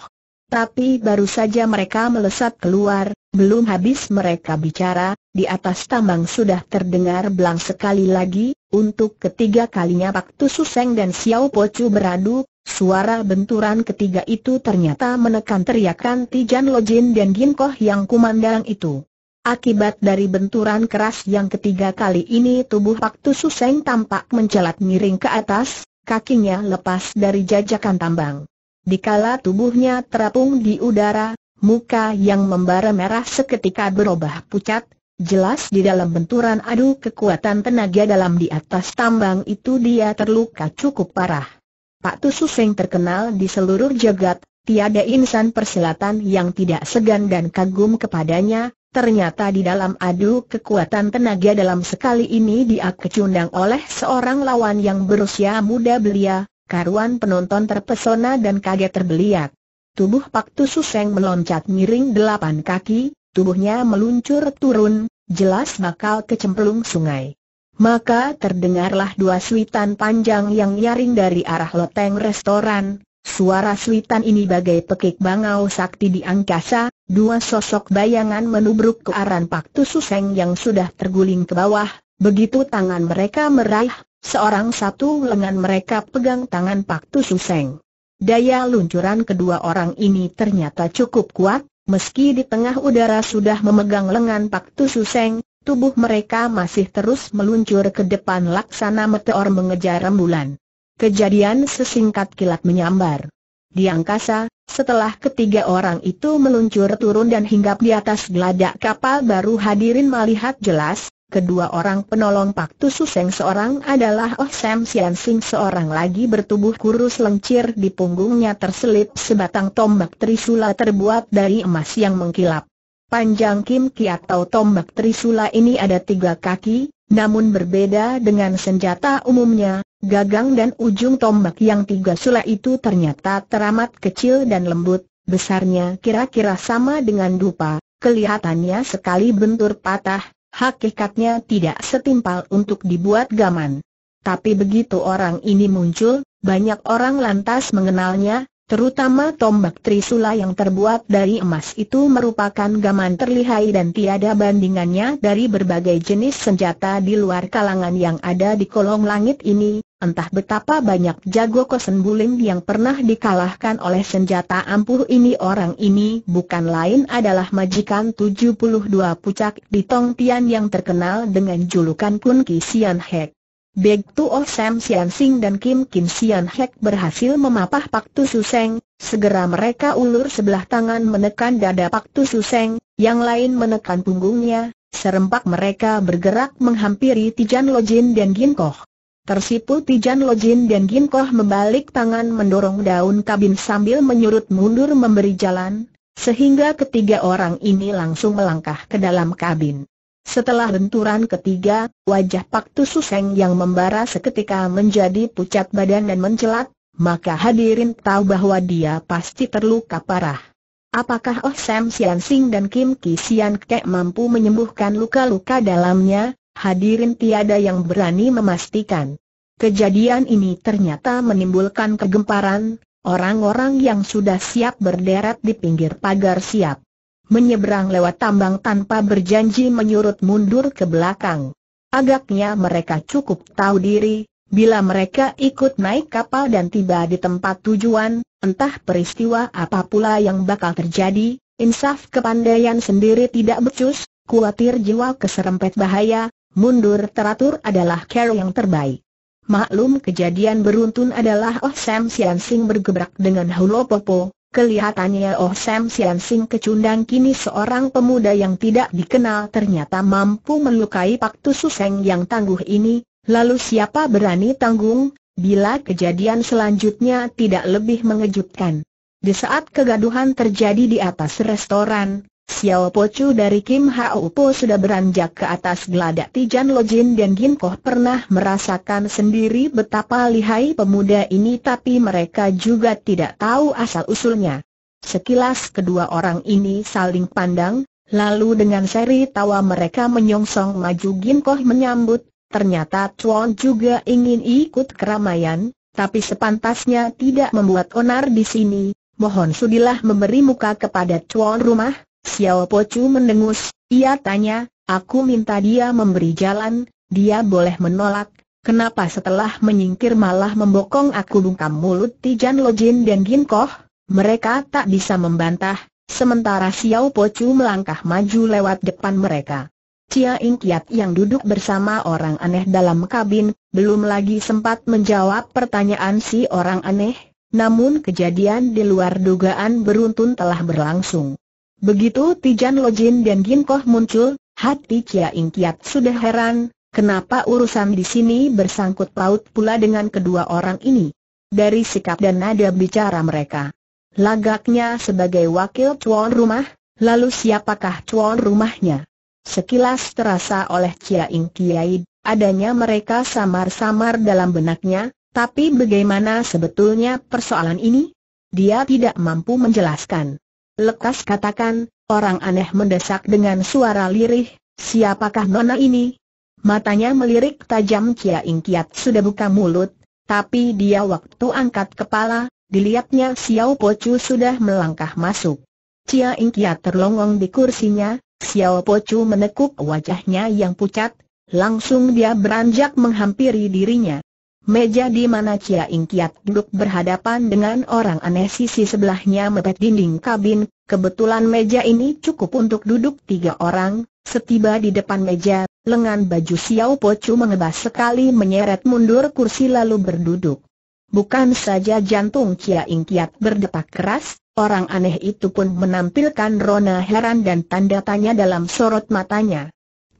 Tapi baru saja mereka melesat keluar, belum habis mereka bicara, di atas tambang sudah terdengar belang sekali lagi, untuk ketiga kalinya Pak Tususeng dan Xiao Po Chu beradu, suara benturan ketiga itu ternyata menekan teriakan Tijan Lojin dan Gin Koh yang kumandang itu. Akibat dari benturan keras yang ketiga kali ini tubuh Pak Tususeng tampak mencelat miring ke atas, kakinya lepas dari jajakan tambang. Dikala tubuhnya terapung di udara, Muka yang membara merah seketika berubah pucat, jelas di dalam benturan adu kekuatan tenaga dalam di atas tambang itu dia terluka cukup parah. Pak Tususeng terkenal di seluruh jagat, tiada insan persilatan yang tidak segan dan kagum kepadanya, ternyata di dalam adu kekuatan tenaga dalam sekali ini dia kecundang oleh seorang lawan yang berusia muda belia, karuan penonton terpesona dan kaget terbeliak. Tubuh Pak Tususeng meloncat miring delapan kaki, tubuhnya meluncur turun, jelas bakal kecemplung sungai. Maka terdengarlah dua suitan panjang yang nyaring dari arah loteng restoran, Suara suitan ini bagai pekik bangau sakti di angkasa, dua sosok bayangan menubruk ke arah Pak Tususeng yang sudah terguling ke bawah, begitu tangan mereka meraih, seorang satu lengan mereka pegang tangan Pak Tususeng. Daya luncuran kedua orang ini ternyata cukup kuat, meski di tengah udara sudah memegang lengan Pak Tususeng, Seng, tubuh mereka masih terus meluncur ke depan laksana meteor mengejar rembulan. Kejadian sesingkat kilat menyambar. Di angkasa, setelah ketiga orang itu meluncur turun dan hinggap di atas geladak kapal baru hadirin melihat jelas, Kedua orang penolong Pak Tususeng seorang adalah Oh Sam Sian Sing seorang lagi bertubuh kurus lencir di punggungnya terselip sebatang tombak trisula terbuat dari emas yang mengkilap. Panjang Kim Ki atau tombak trisula ini ada tiga kaki, namun berbeda dengan senjata umumnya, gagang dan ujung tombak yang tiga sula itu ternyata teramat kecil dan lembut, besarnya kira-kira sama dengan dupa, kelihatannya sekali bentur patah, hakikatnya tidak setimpal untuk dibuat gaman. Tapi begitu orang ini muncul, banyak orang lantas mengenalnya, terutama tombak trisula yang terbuat dari emas itu merupakan gaman terlihai dan tiada bandingannya dari berbagai jenis senjata di luar kalangan yang ada di kolong langit ini, entah betapa banyak jago Kosen Bulim yang pernah dikalahkan oleh senjata ampuh ini orang ini bukan lain adalah majikan 72 pucak di Tong Tian yang terkenal dengan julukan Kun Ki Sian Hek. Beg Tuo Sam Sian Sing dan Kim Kim Sian Hek berhasil memapah Pak Tu Suseng, segera mereka ulur sebelah tangan menekan dada Pak Tu Suseng, yang lain menekan punggungnya, serempak mereka bergerak menghampiri Tijan Lojin dan Ginkoh. Tersipu Tijan Lojin dan Ginkoh membalik tangan mendorong daun kabin sambil menyurut mundur memberi jalan, sehingga ketiga orang ini langsung melangkah ke dalam kabin. Setelah benturan ketiga, wajah Pak Tususeng yang membara seketika menjadi pucat badan dan mencelat, maka hadirin tahu bahwa dia pasti terluka parah. Apakah Oh Sam Sian Sing dan Kim Ki Sian Kek mampu menyembuhkan luka-luka dalamnya, hadirin tiada yang berani memastikan. Kejadian ini ternyata menimbulkan kegemparan, orang-orang yang sudah siap berderet di pinggir pagar siap menyeberang lewat tambang tanpa berjanji menyurut mundur ke belakang. Agaknya mereka cukup tahu diri, bila mereka ikut naik kapal dan tiba di tempat tujuan, entah peristiwa apa pula yang bakal terjadi, insaf kepandaian sendiri tidak becus, kuatir jiwa keserempet bahaya, Mundur teratur adalah cara yang terbaik. Maklum kejadian beruntun adalah Oh Sam Sian Sing bergebrak dengan Hulo Popo, kelihatannya Oh Sam Sian Sing kecundang kini seorang pemuda yang tidak dikenal ternyata mampu melukai Pak Tusu Seng yang tangguh ini, lalu siapa berani tanggung, bila kejadian selanjutnya tidak lebih mengejutkan. Di saat kegaduhan terjadi di atas restoran, Xiao Pocu dari Kim Hao Po sudah beranjak ke atas geladak Tijan Lojin dan Gin Koh pernah merasakan sendiri betapa lihai pemuda ini tapi mereka juga tidak tahu asal-usulnya. Sekilas kedua orang ini saling pandang, lalu dengan seri tawa mereka menyongsong maju Gin Koh menyambut, ternyata Chuan juga ingin ikut keramaian, tapi sepantasnya tidak membuat onar di sini, mohon sudilah memberi muka kepada Chuan rumah, Xiao ya Po mendengus, ia tanya, aku minta dia memberi jalan, dia boleh menolak, kenapa setelah menyingkir malah membokong aku bungkam mulut Tijan Lojin dan Gin Koh? Mereka tak bisa membantah, sementara Xiao Po melangkah maju lewat depan mereka. Cia Ing Kiat yang duduk bersama orang aneh dalam kabin, belum lagi sempat menjawab pertanyaan si orang aneh, namun kejadian di luar dugaan beruntun telah berlangsung. Begitu Tijan Lojin dan Ginkoh muncul, hati Chia Ing Kiat sudah heran, kenapa urusan di sini bersangkut paut pula dengan kedua orang ini. Dari sikap dan nada bicara mereka. Lagaknya sebagai wakil cuan rumah, lalu siapakah cuan rumahnya? Sekilas terasa oleh Chia Ing Kiai, adanya mereka samar-samar dalam benaknya, tapi bagaimana sebetulnya persoalan ini? Dia tidak mampu menjelaskan. Lekas katakan, orang aneh mendesak dengan suara lirih, siapakah nona ini? Matanya melirik tajam Kia Ing sudah buka mulut, tapi dia waktu angkat kepala, dilihatnya Xiao Po Chu sudah melangkah masuk. Kia Ing Kiat terlongong di kursinya, Xiao Po Chu menekuk wajahnya yang pucat, langsung dia beranjak menghampiri dirinya. Meja di mana Cia Ing Kiat duduk berhadapan dengan orang aneh sisi sebelahnya mepet dinding kabin, kebetulan meja ini cukup untuk duduk tiga orang, setiba di depan meja, lengan baju Xiao Po Chu mengebas sekali menyeret mundur kursi lalu berduduk. Bukan saja jantung Cia Ing Kiat berdetak keras, orang aneh itu pun menampilkan rona heran dan tanda tanya dalam sorot matanya.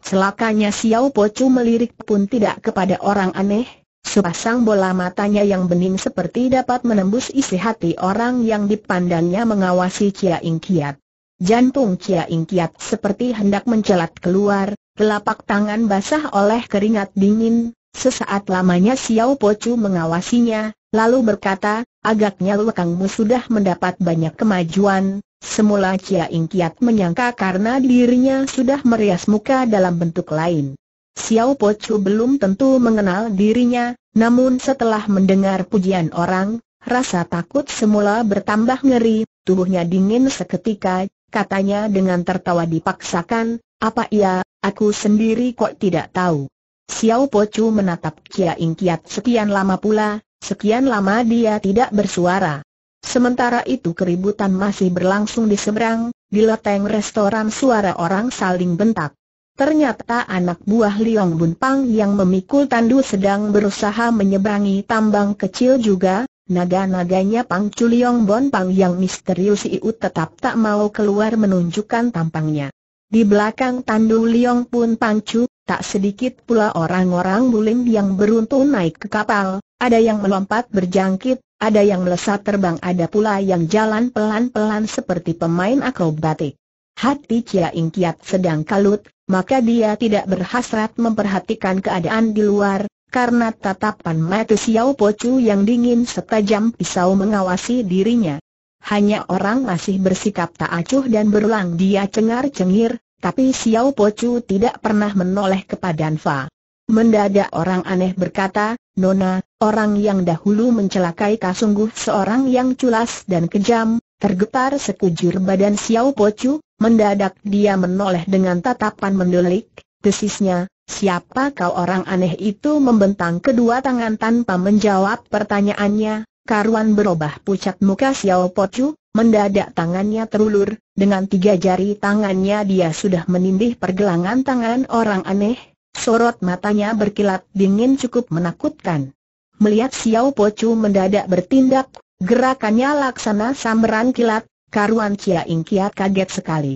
Celakanya Xiao Po Chu melirik pun tidak kepada orang aneh, Sepasang bola matanya yang bening seperti dapat menembus isi hati orang yang dipandangnya mengawasi Cia Ing Kiat. Jantung Cia Ing Kiat seperti hendak mencelat keluar, telapak tangan basah oleh keringat dingin, sesaat lamanya Xiao Po Chu mengawasinya, lalu berkata, agaknya lukangmu sudah mendapat banyak kemajuan, semula Cia Ing Kiat menyangka karena dirinya sudah merias muka dalam bentuk lain. Xiao Po belum tentu mengenal dirinya, namun setelah mendengar pujian orang, rasa takut semula bertambah ngeri, tubuhnya dingin seketika, katanya dengan tertawa dipaksakan, apa iya, aku sendiri kok tidak tahu. Xiao Po menatap Kia Ing sekian lama pula, sekian lama dia tidak bersuara. Sementara itu keributan masih berlangsung di seberang, di leteng restoran suara orang saling bentak. Ternyata anak buah Liong Bun Pang yang memikul tandu sedang berusaha menyeberangi tambang kecil juga, naga-naganya Pang Chu Liong Bon Pang yang misterius itu tetap tak mau keluar menunjukkan tampangnya. Di belakang tandu Liong pun Pang Chu, tak sedikit pula orang-orang bulim yang beruntung naik ke kapal, ada yang melompat berjangkit, ada yang melesat terbang ada pula yang jalan pelan-pelan seperti pemain akrobatik. Hati Chia Ing Kiat sedang kalut, maka dia tidak berhasrat memperhatikan keadaan di luar, karena tatapan mata Xiao Po Chu yang dingin setajam pisau mengawasi dirinya. Hanya orang masih bersikap tak acuh dan berulang dia cengar-cengir, tapi Xiao Po Chu tidak pernah menoleh kepada Anfa. Mendadak orang aneh berkata, Nona, orang yang dahulu mencelakai kasungguh seorang yang culas dan kejam, Tergetar sekujur badan Xiao Po Chu, Mendadak dia menoleh dengan tatapan mendelik, desisnya, siapa kau orang aneh itu membentang kedua tangan tanpa menjawab pertanyaannya, karuan berubah pucat muka Xiao Pocu, mendadak tangannya terulur, dengan tiga jari tangannya dia sudah menindih pergelangan tangan orang aneh, sorot matanya berkilat dingin cukup menakutkan. Melihat Xiao Pocu mendadak bertindak, gerakannya laksana samberan kilat, karuan Kia Ing Kiat kaget sekali.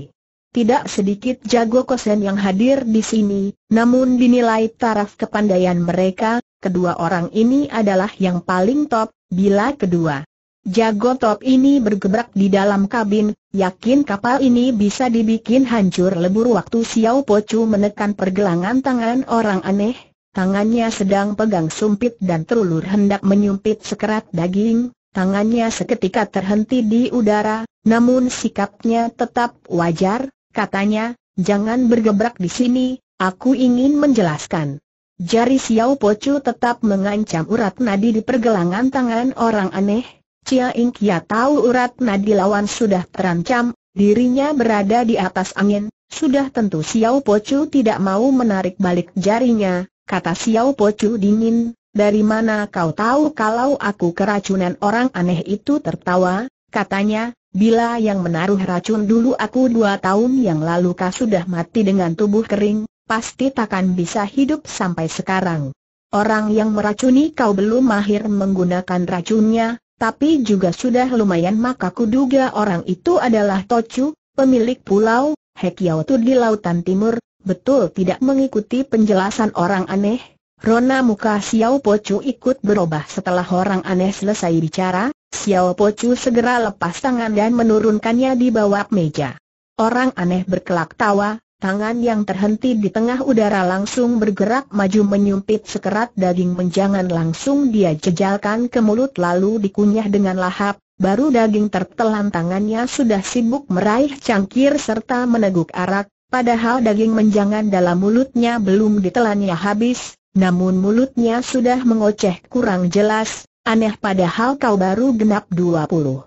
Tidak sedikit jago kosen yang hadir di sini, namun dinilai taraf kepandaian mereka, kedua orang ini adalah yang paling top, bila kedua. Jago top ini bergebrak di dalam kabin, yakin kapal ini bisa dibikin hancur lebur waktu Xiao Pocu menekan pergelangan tangan orang aneh, tangannya sedang pegang sumpit dan terulur hendak menyumpit sekerat daging, tangannya seketika terhenti di udara, namun sikapnya tetap wajar, katanya, jangan bergebrak di sini, aku ingin menjelaskan. Jari Xiao Pocu tetap mengancam urat nadi di pergelangan tangan orang aneh. Chia Ing Kia tahu urat nadi lawan sudah terancam, dirinya berada di atas angin. Sudah tentu Xiao Pocu tidak mau menarik balik jarinya, kata Xiao Pocu dingin, dari mana kau tahu kalau aku keracunan orang aneh itu tertawa, katanya, bila yang menaruh racun dulu aku dua tahun yang lalu kau sudah mati dengan tubuh kering, pasti takkan bisa hidup sampai sekarang. Orang yang meracuni kau belum mahir menggunakan racunnya, tapi juga sudah lumayan maka kuduga orang itu adalah Tochu, pemilik pulau, Hekiautu di lautan timur, betul tidak mengikuti penjelasan orang aneh, Rona muka Xiao Pocu ikut berubah setelah orang aneh selesai bicara, Xiao Pocu segera lepas tangan dan menurunkannya di bawah meja. Orang aneh berkelak tawa, tangan yang terhenti di tengah udara langsung bergerak maju menyumpit sekerat daging menjangan langsung dia jejalkan ke mulut lalu dikunyah dengan lahap, baru daging tertelan tangannya sudah sibuk meraih cangkir serta meneguk arak, padahal daging menjangan dalam mulutnya belum ditelannya habis, namun mulutnya sudah mengoceh kurang jelas, aneh padahal kau baru genap dua puluh.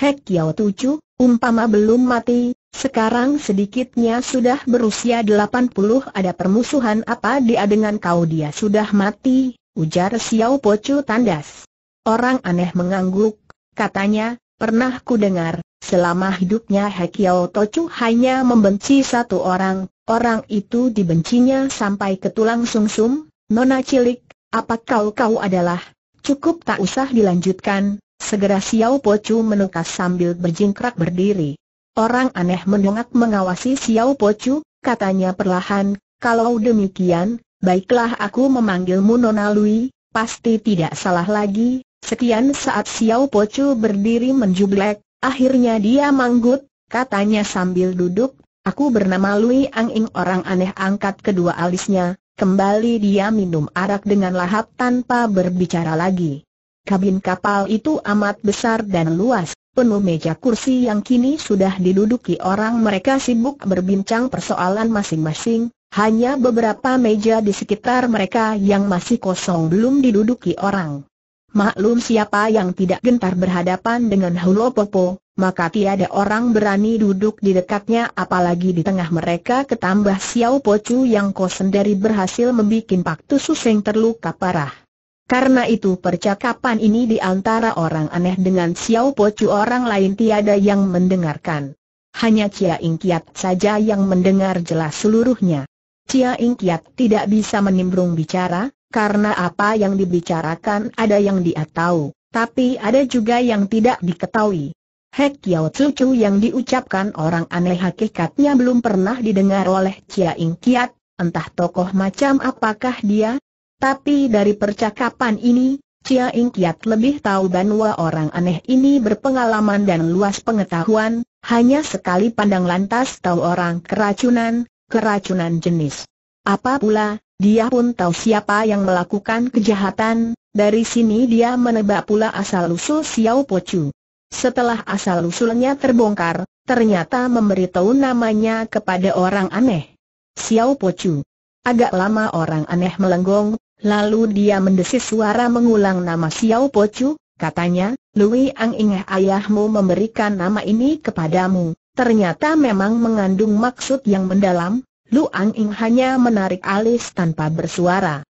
Hek Yao Tucu, umpama belum mati, sekarang sedikitnya sudah berusia delapan puluh ada permusuhan apa dia dengan kau dia sudah mati, ujar Xiao Pocu tandas. Orang aneh mengangguk, katanya, pernah ku dengar, selama hidupnya Hek Yao Tucu hanya membenci satu orang, orang itu dibencinya sampai ke tulang sumsum, Nona cilik, apa kau kau adalah? Cukup tak usah dilanjutkan, segera Xiao Po Chu menukas sambil berjingkrak berdiri. Orang aneh menengak mengawasi Xiao Po Chu, katanya perlahan, kalau demikian, baiklah aku memanggilmu Nona Lui, pasti tidak salah lagi. Sekian saat Xiao Po Chu berdiri menjublek, akhirnya dia manggut, katanya sambil duduk, aku bernama Lui Ang Ing orang aneh angkat kedua alisnya, Kembali dia minum arak dengan lahap tanpa berbicara lagi. Kabin kapal itu amat besar dan luas, penuh meja kursi yang kini sudah diduduki orang mereka sibuk berbincang persoalan masing-masing, hanya beberapa meja di sekitar mereka yang masih kosong belum diduduki orang. Maklum siapa yang tidak gentar berhadapan dengan Hulopopo, maka tiada orang berani duduk di dekatnya apalagi di tengah mereka ketambah Xiao Pocu yang kosendari berhasil membuat Pak Tu Seng terluka parah. Karena itu percakapan ini di antara orang aneh dengan Xiao Pocu orang lain tiada yang mendengarkan. Hanya Cia Ingkiat saja yang mendengar jelas seluruhnya. Cia Ingkiat tidak bisa menimbrung bicara, karena apa yang dibicarakan ada yang dia tahu, tapi ada juga yang tidak diketahui. Hek Yao Cucu yang diucapkan orang aneh hakikatnya belum pernah didengar oleh Chia Ing Kiat, entah tokoh macam apakah dia. Tapi dari percakapan ini, Chia Ing Kiat lebih tahu bahwa orang aneh ini berpengalaman dan luas pengetahuan, hanya sekali pandang lantas tahu orang keracunan, keracunan jenis. Apa pula, dia pun tahu siapa yang melakukan kejahatan, dari sini dia menebak pula asal-usul Xiao Po Chu. Setelah asal-usulnya terbongkar, ternyata memberitahu namanya kepada orang aneh. Xiao Po Chu. Agak lama orang aneh melenggong, lalu dia mendesis suara mengulang nama Xiao Po Chu, katanya, Lui Ang Ingeh ayahmu memberikan nama ini kepadamu, ternyata memang mengandung maksud yang mendalam, Ang Ing hanya menarik alis tanpa bersuara.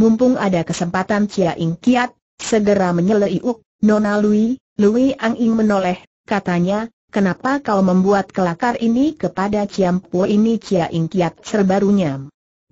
Mumpung ada kesempatan Cia Ing kiat, segera uk, Nona Lui, Lui Ang Ing menoleh, katanya, Kenapa kau membuat kelakar ini kepada Ciampo ini Cia Ing Kiat serbarunya?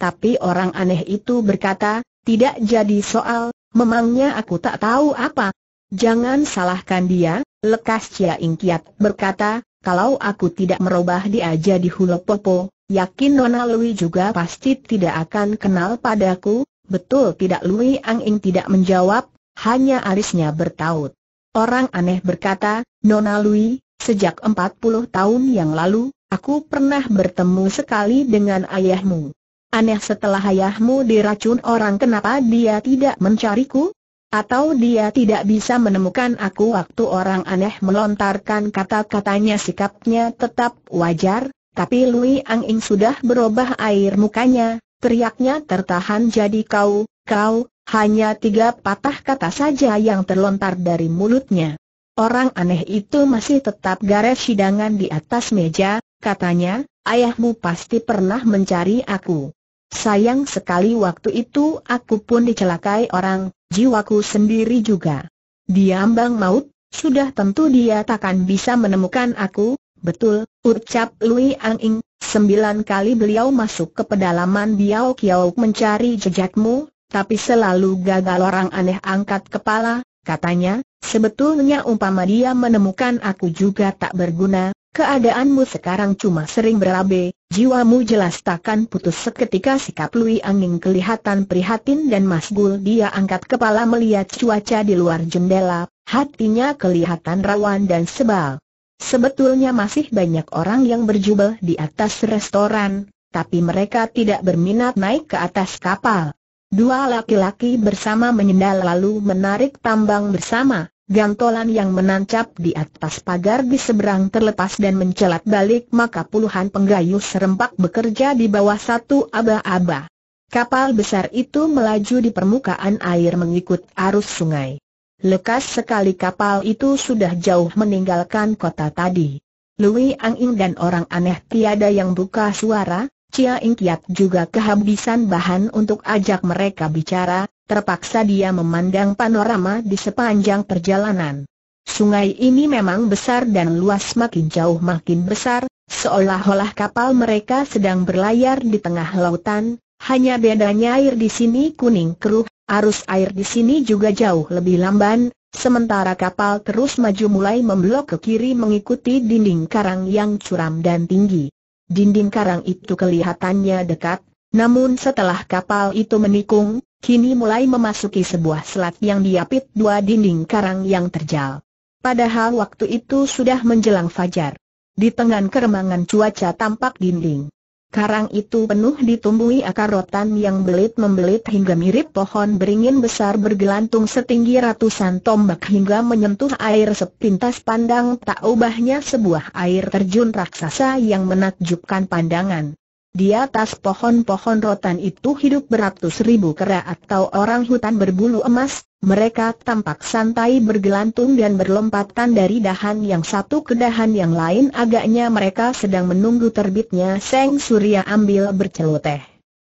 Tapi orang aneh itu berkata, tidak jadi soal, memangnya aku tak tahu apa. Jangan salahkan dia, lekas Cia Kiat berkata, kalau aku tidak merubah dia jadi hulopopo, yakin Nona Lui juga pasti tidak akan kenal padaku, betul tidak Lui Ang Ing tidak menjawab, hanya alisnya bertaut. Orang aneh berkata, Nona Lui, sejak 40 tahun yang lalu, aku pernah bertemu sekali dengan ayahmu. Aneh setelah ayahmu diracun orang kenapa dia tidak mencariku? Atau dia tidak bisa menemukan aku waktu orang aneh melontarkan kata-katanya sikapnya tetap wajar, tapi Lui Ang Ing sudah berubah air mukanya, teriaknya tertahan jadi kau, kau, hanya tiga patah kata saja yang terlontar dari mulutnya. Orang aneh itu masih tetap garis sidangan di atas meja, katanya, ayahmu pasti pernah mencari aku. Sayang sekali waktu itu aku pun dicelakai orang, jiwaku sendiri juga. Diambang maut, sudah tentu dia takkan bisa menemukan aku, betul, ucap Lui Ang Ing. Sembilan kali beliau masuk ke pedalaman Biao Kiao mencari jejakmu, tapi selalu gagal orang aneh angkat kepala, katanya, sebetulnya umpama dia menemukan aku juga tak berguna, Keadaanmu sekarang cuma sering berabe, jiwamu jelas takkan putus seketika sikap Lui Angin kelihatan prihatin dan masgul dia angkat kepala melihat cuaca di luar jendela, hatinya kelihatan rawan dan sebal. Sebetulnya masih banyak orang yang berjubel di atas restoran, tapi mereka tidak berminat naik ke atas kapal. Dua laki-laki bersama menyendal lalu menarik tambang bersama. Gantolan yang menancap di atas pagar di seberang terlepas dan mencelat balik maka puluhan penggayuh serempak bekerja di bawah satu aba-aba. Kapal besar itu melaju di permukaan air mengikut arus sungai. Lekas sekali kapal itu sudah jauh meninggalkan kota tadi. Lui Ang Ing dan orang aneh tiada yang buka suara, Cia Ing Kiat juga kehabisan bahan untuk ajak mereka bicara, Terpaksa dia memandang panorama di sepanjang perjalanan. Sungai ini memang besar dan luas makin jauh makin besar, seolah-olah kapal mereka sedang berlayar di tengah lautan, hanya bedanya air di sini kuning keruh, arus air di sini juga jauh lebih lamban, Sementara kapal terus maju mulai memblok ke kiri mengikuti dinding karang yang curam dan tinggi. Dinding karang itu kelihatannya dekat, namun setelah kapal itu menikung, kini mulai memasuki sebuah selat yang diapit dua dinding karang yang terjal. Padahal waktu itu sudah menjelang fajar. Di tengah keremangan cuaca tampak dinding. Karang itu penuh ditumbuhi akar rotan yang belit-membelit hingga mirip pohon beringin besar bergelantung setinggi ratusan tombak hingga menyentuh air sepintas pandang tak ubahnya sebuah air terjun raksasa yang menakjubkan pandangan. Di atas pohon-pohon rotan itu hidup beratus ribu kera atau orang hutan berbulu emas, mereka tampak santai bergelantung dan berlompatan dari dahan yang satu ke dahan yang lain agaknya mereka sedang menunggu terbitnya Seng Surya ambil berceloteh.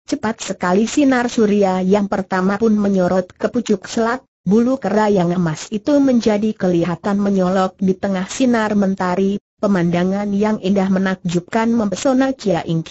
Cepat sekali sinar surya yang pertama pun menyorot ke pucuk selat, bulu kera yang emas itu menjadi kelihatan menyolok di tengah sinar mentari, Pemandangan yang indah menakjubkan mempesona Chia Ing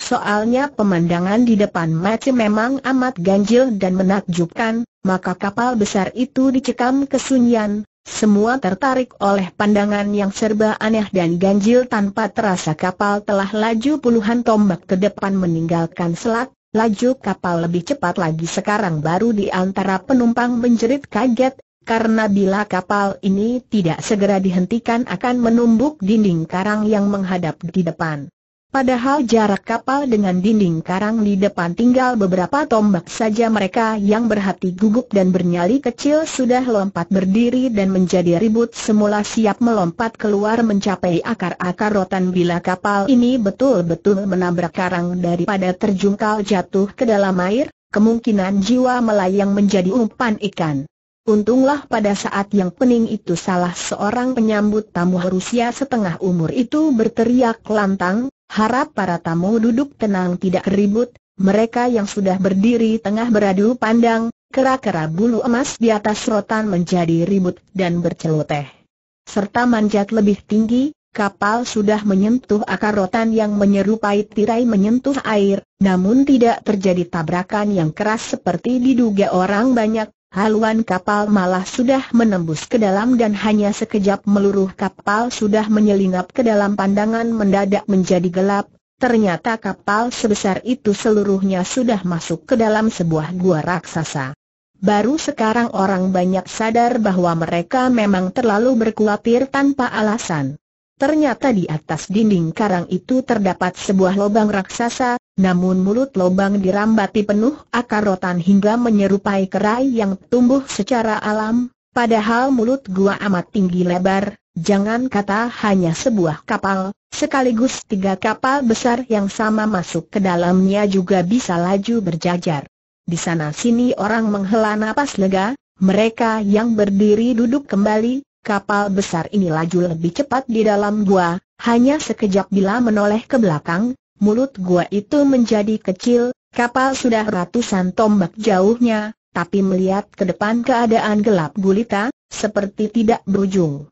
Soalnya pemandangan di depan mata memang amat ganjil dan menakjubkan, maka kapal besar itu dicekam kesunyian, semua tertarik oleh pandangan yang serba aneh dan ganjil tanpa terasa kapal telah laju puluhan tombak ke depan meninggalkan selat, laju kapal lebih cepat lagi sekarang baru di antara penumpang menjerit kaget, karena bila kapal ini tidak segera dihentikan akan menumbuk dinding karang yang menghadap di depan. Padahal jarak kapal dengan dinding karang di depan tinggal beberapa tombak saja mereka yang berhati gugup dan bernyali kecil sudah lompat berdiri dan menjadi ribut semula siap melompat keluar mencapai akar-akar rotan bila kapal ini betul-betul menabrak karang daripada terjungkal jatuh ke dalam air, kemungkinan jiwa melayang menjadi umpan ikan. Untunglah pada saat yang pening itu salah seorang penyambut tamu Rusia setengah umur itu berteriak lantang, Harap para tamu duduk tenang tidak keribut. mereka yang sudah berdiri tengah beradu pandang, kera-kera bulu emas di atas rotan menjadi ribut dan berceloteh. Serta manjat lebih tinggi, kapal sudah menyentuh akar rotan yang menyerupai tirai menyentuh air, namun tidak terjadi tabrakan yang keras seperti diduga orang banyak, Haluan kapal malah sudah menembus ke dalam dan hanya sekejap meluruh kapal sudah menyelinap ke dalam pandangan mendadak menjadi gelap. Ternyata kapal sebesar itu seluruhnya sudah masuk ke dalam sebuah gua raksasa. Baru sekarang orang banyak sadar bahwa mereka memang terlalu berkuatir tanpa alasan. Ternyata di atas dinding karang itu terdapat sebuah lubang raksasa, namun mulut lubang dirambati penuh akar rotan hingga menyerupai kerai yang tumbuh secara alam, padahal mulut gua amat tinggi lebar, jangan kata hanya sebuah kapal, sekaligus tiga kapal besar yang sama masuk ke dalamnya juga bisa laju berjajar. Di sana sini orang menghela napas lega, mereka yang berdiri duduk kembali, Kapal besar ini laju lebih cepat di dalam gua, hanya sekejap bila menoleh ke belakang, mulut gua itu menjadi kecil, kapal sudah ratusan tombak jauhnya, tapi melihat ke depan keadaan gelap gulita, seperti tidak berujung.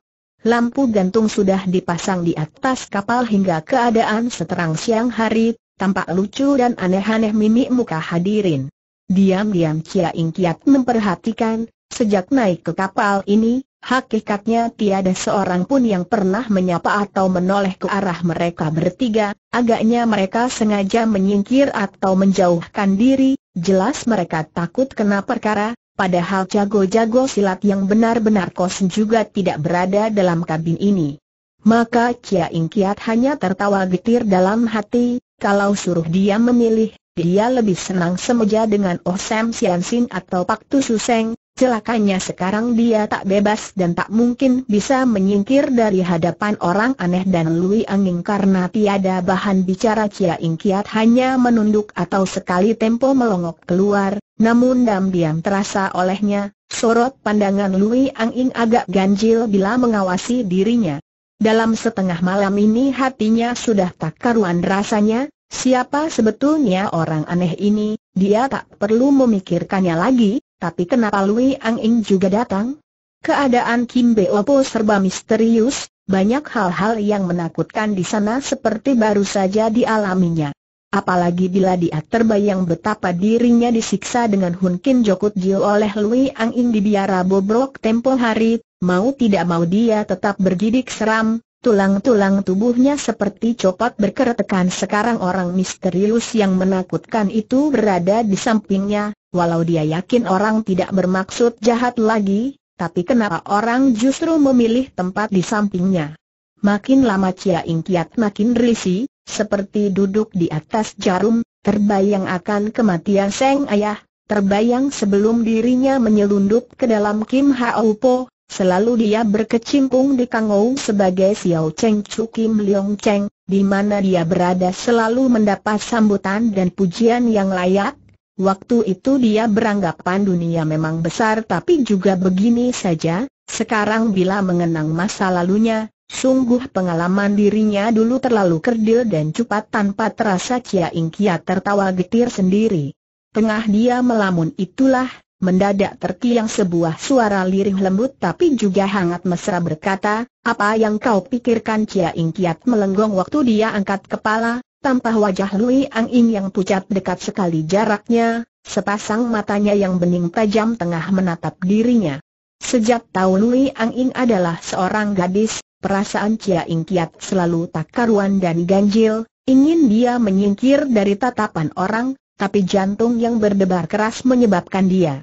Lampu gantung sudah dipasang di atas kapal hingga keadaan seterang siang hari, tampak lucu dan aneh-aneh mimik muka hadirin. Diam-diam Chia Ing memperhatikan, Sejak naik ke kapal ini, hakikatnya tiada seorang pun yang pernah menyapa atau menoleh ke arah mereka bertiga, agaknya mereka sengaja menyingkir atau menjauhkan diri, jelas mereka takut kena perkara, padahal jago-jago silat yang benar-benar kos juga tidak berada dalam kabin ini. Maka Cia Ing Kiat hanya tertawa getir dalam hati, kalau suruh dia memilih, dia lebih senang semeja dengan Oh Sam Sian Sin atau Pak Tu Seng. Celakanya sekarang dia tak bebas dan tak mungkin bisa menyingkir dari hadapan orang aneh dan Lui Anging karena tiada bahan bicara Kia Ing Kiat hanya menunduk atau sekali tempo melongok keluar, namun diam-diam terasa olehnya, sorot pandangan Lui Anging agak ganjil bila mengawasi dirinya. Dalam setengah malam ini hatinya sudah tak karuan rasanya, siapa sebetulnya orang aneh ini, dia tak perlu memikirkannya lagi, tapi kenapa Lui Ang Ing juga datang? Keadaan Kim Beopo serba misterius, banyak hal-hal yang menakutkan di sana seperti baru saja dialaminya. Apalagi bila dia terbayang betapa dirinya disiksa dengan Hun Kin Jokut Jiu oleh Lui Ang Ing di biara bobrok tempo hari, mau tidak mau dia tetap bergidik seram, tulang-tulang tubuhnya seperti copot berkeretekan sekarang orang misterius yang menakutkan itu berada di sampingnya, Walau dia yakin orang tidak bermaksud jahat lagi, tapi kenapa orang justru memilih tempat di sampingnya? Makin lama Cia Ingkiat makin risi, seperti duduk di atas jarum, terbayang akan kematian Seng Ayah, terbayang sebelum dirinya menyelundup ke dalam Kim Hao Po, selalu dia berkecimpung di Kangou sebagai Xiao Cheng Chu Kim Leong Cheng, di mana dia berada selalu mendapat sambutan dan pujian yang layak, Waktu itu dia beranggapan dunia memang besar tapi juga begini saja, sekarang bila mengenang masa lalunya, sungguh pengalaman dirinya dulu terlalu kerdil dan cepat tanpa terasa Kia tertawa getir sendiri. Tengah dia melamun itulah, mendadak terkiang sebuah suara lirih lembut tapi juga hangat mesra berkata, apa yang kau pikirkan Kia Ingkiat melenggong waktu dia angkat kepala, Tampah wajah Lui Ang In yang pucat dekat sekali jaraknya, sepasang matanya yang bening tajam tengah menatap dirinya. Sejak tahu Lui Ang In adalah seorang gadis, perasaan Cia Ing Kiat selalu tak karuan dan ganjil, ingin dia menyingkir dari tatapan orang, tapi jantung yang berdebar keras menyebabkan dia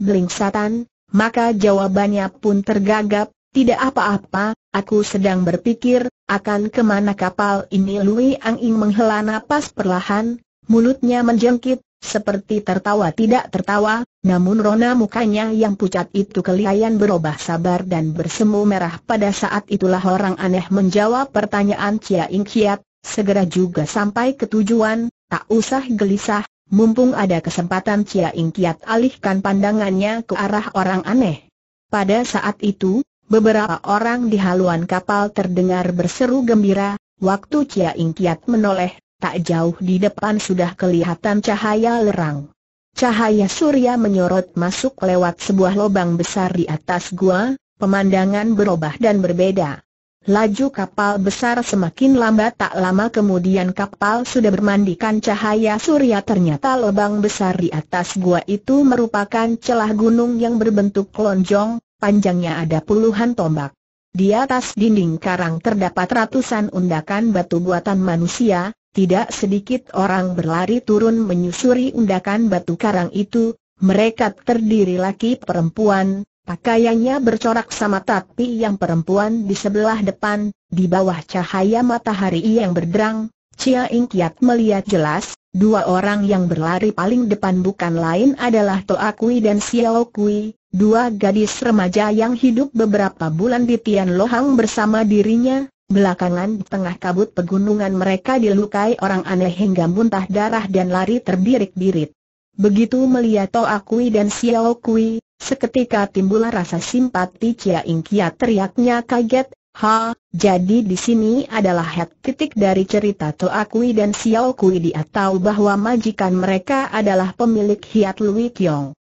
belingsatan, maka jawabannya pun tergagap, tidak apa-apa, aku sedang berpikir, akan kemana kapal ini Lui Ang Ing menghela napas perlahan, mulutnya menjengkit, seperti tertawa tidak tertawa, namun rona mukanya yang pucat itu kelihayan berubah sabar dan bersemu merah pada saat itulah orang aneh menjawab pertanyaan Chia Ing Kiat, segera juga sampai ke tujuan, tak usah gelisah, mumpung ada kesempatan Chia Ing Kiat alihkan pandangannya ke arah orang aneh. Pada saat itu, Beberapa orang di haluan kapal terdengar berseru gembira, waktu Cia Ing Kiat menoleh, tak jauh di depan sudah kelihatan cahaya lerang. Cahaya surya menyorot masuk lewat sebuah lubang besar di atas gua, pemandangan berubah dan berbeda. Laju kapal besar semakin lambat tak lama kemudian kapal sudah bermandikan cahaya surya ternyata lubang besar di atas gua itu merupakan celah gunung yang berbentuk lonjong, panjangnya ada puluhan tombak. Di atas dinding karang terdapat ratusan undakan batu buatan manusia, tidak sedikit orang berlari turun menyusuri undakan batu karang itu, mereka terdiri laki perempuan, pakaiannya bercorak sama tapi yang perempuan di sebelah depan, di bawah cahaya matahari yang berderang, Cia Ing Kiat melihat jelas, dua orang yang berlari paling depan bukan lain adalah Toa Kui dan Xiao Kui, dua gadis remaja yang hidup beberapa bulan di Tian Lohang bersama dirinya, Belakangan di tengah kabut pegunungan mereka dilukai orang aneh hingga muntah darah dan lari terbirik-birit. Begitu melihat Toa Kui dan Xiao Kui, seketika timbul rasa simpati Cia Kiat teriaknya kaget, Ha, jadi di sini adalah head titik dari cerita Toa Kui dan Xiao Kui dia tahu bahwa majikan mereka adalah pemilik Hiat Lui Kiong.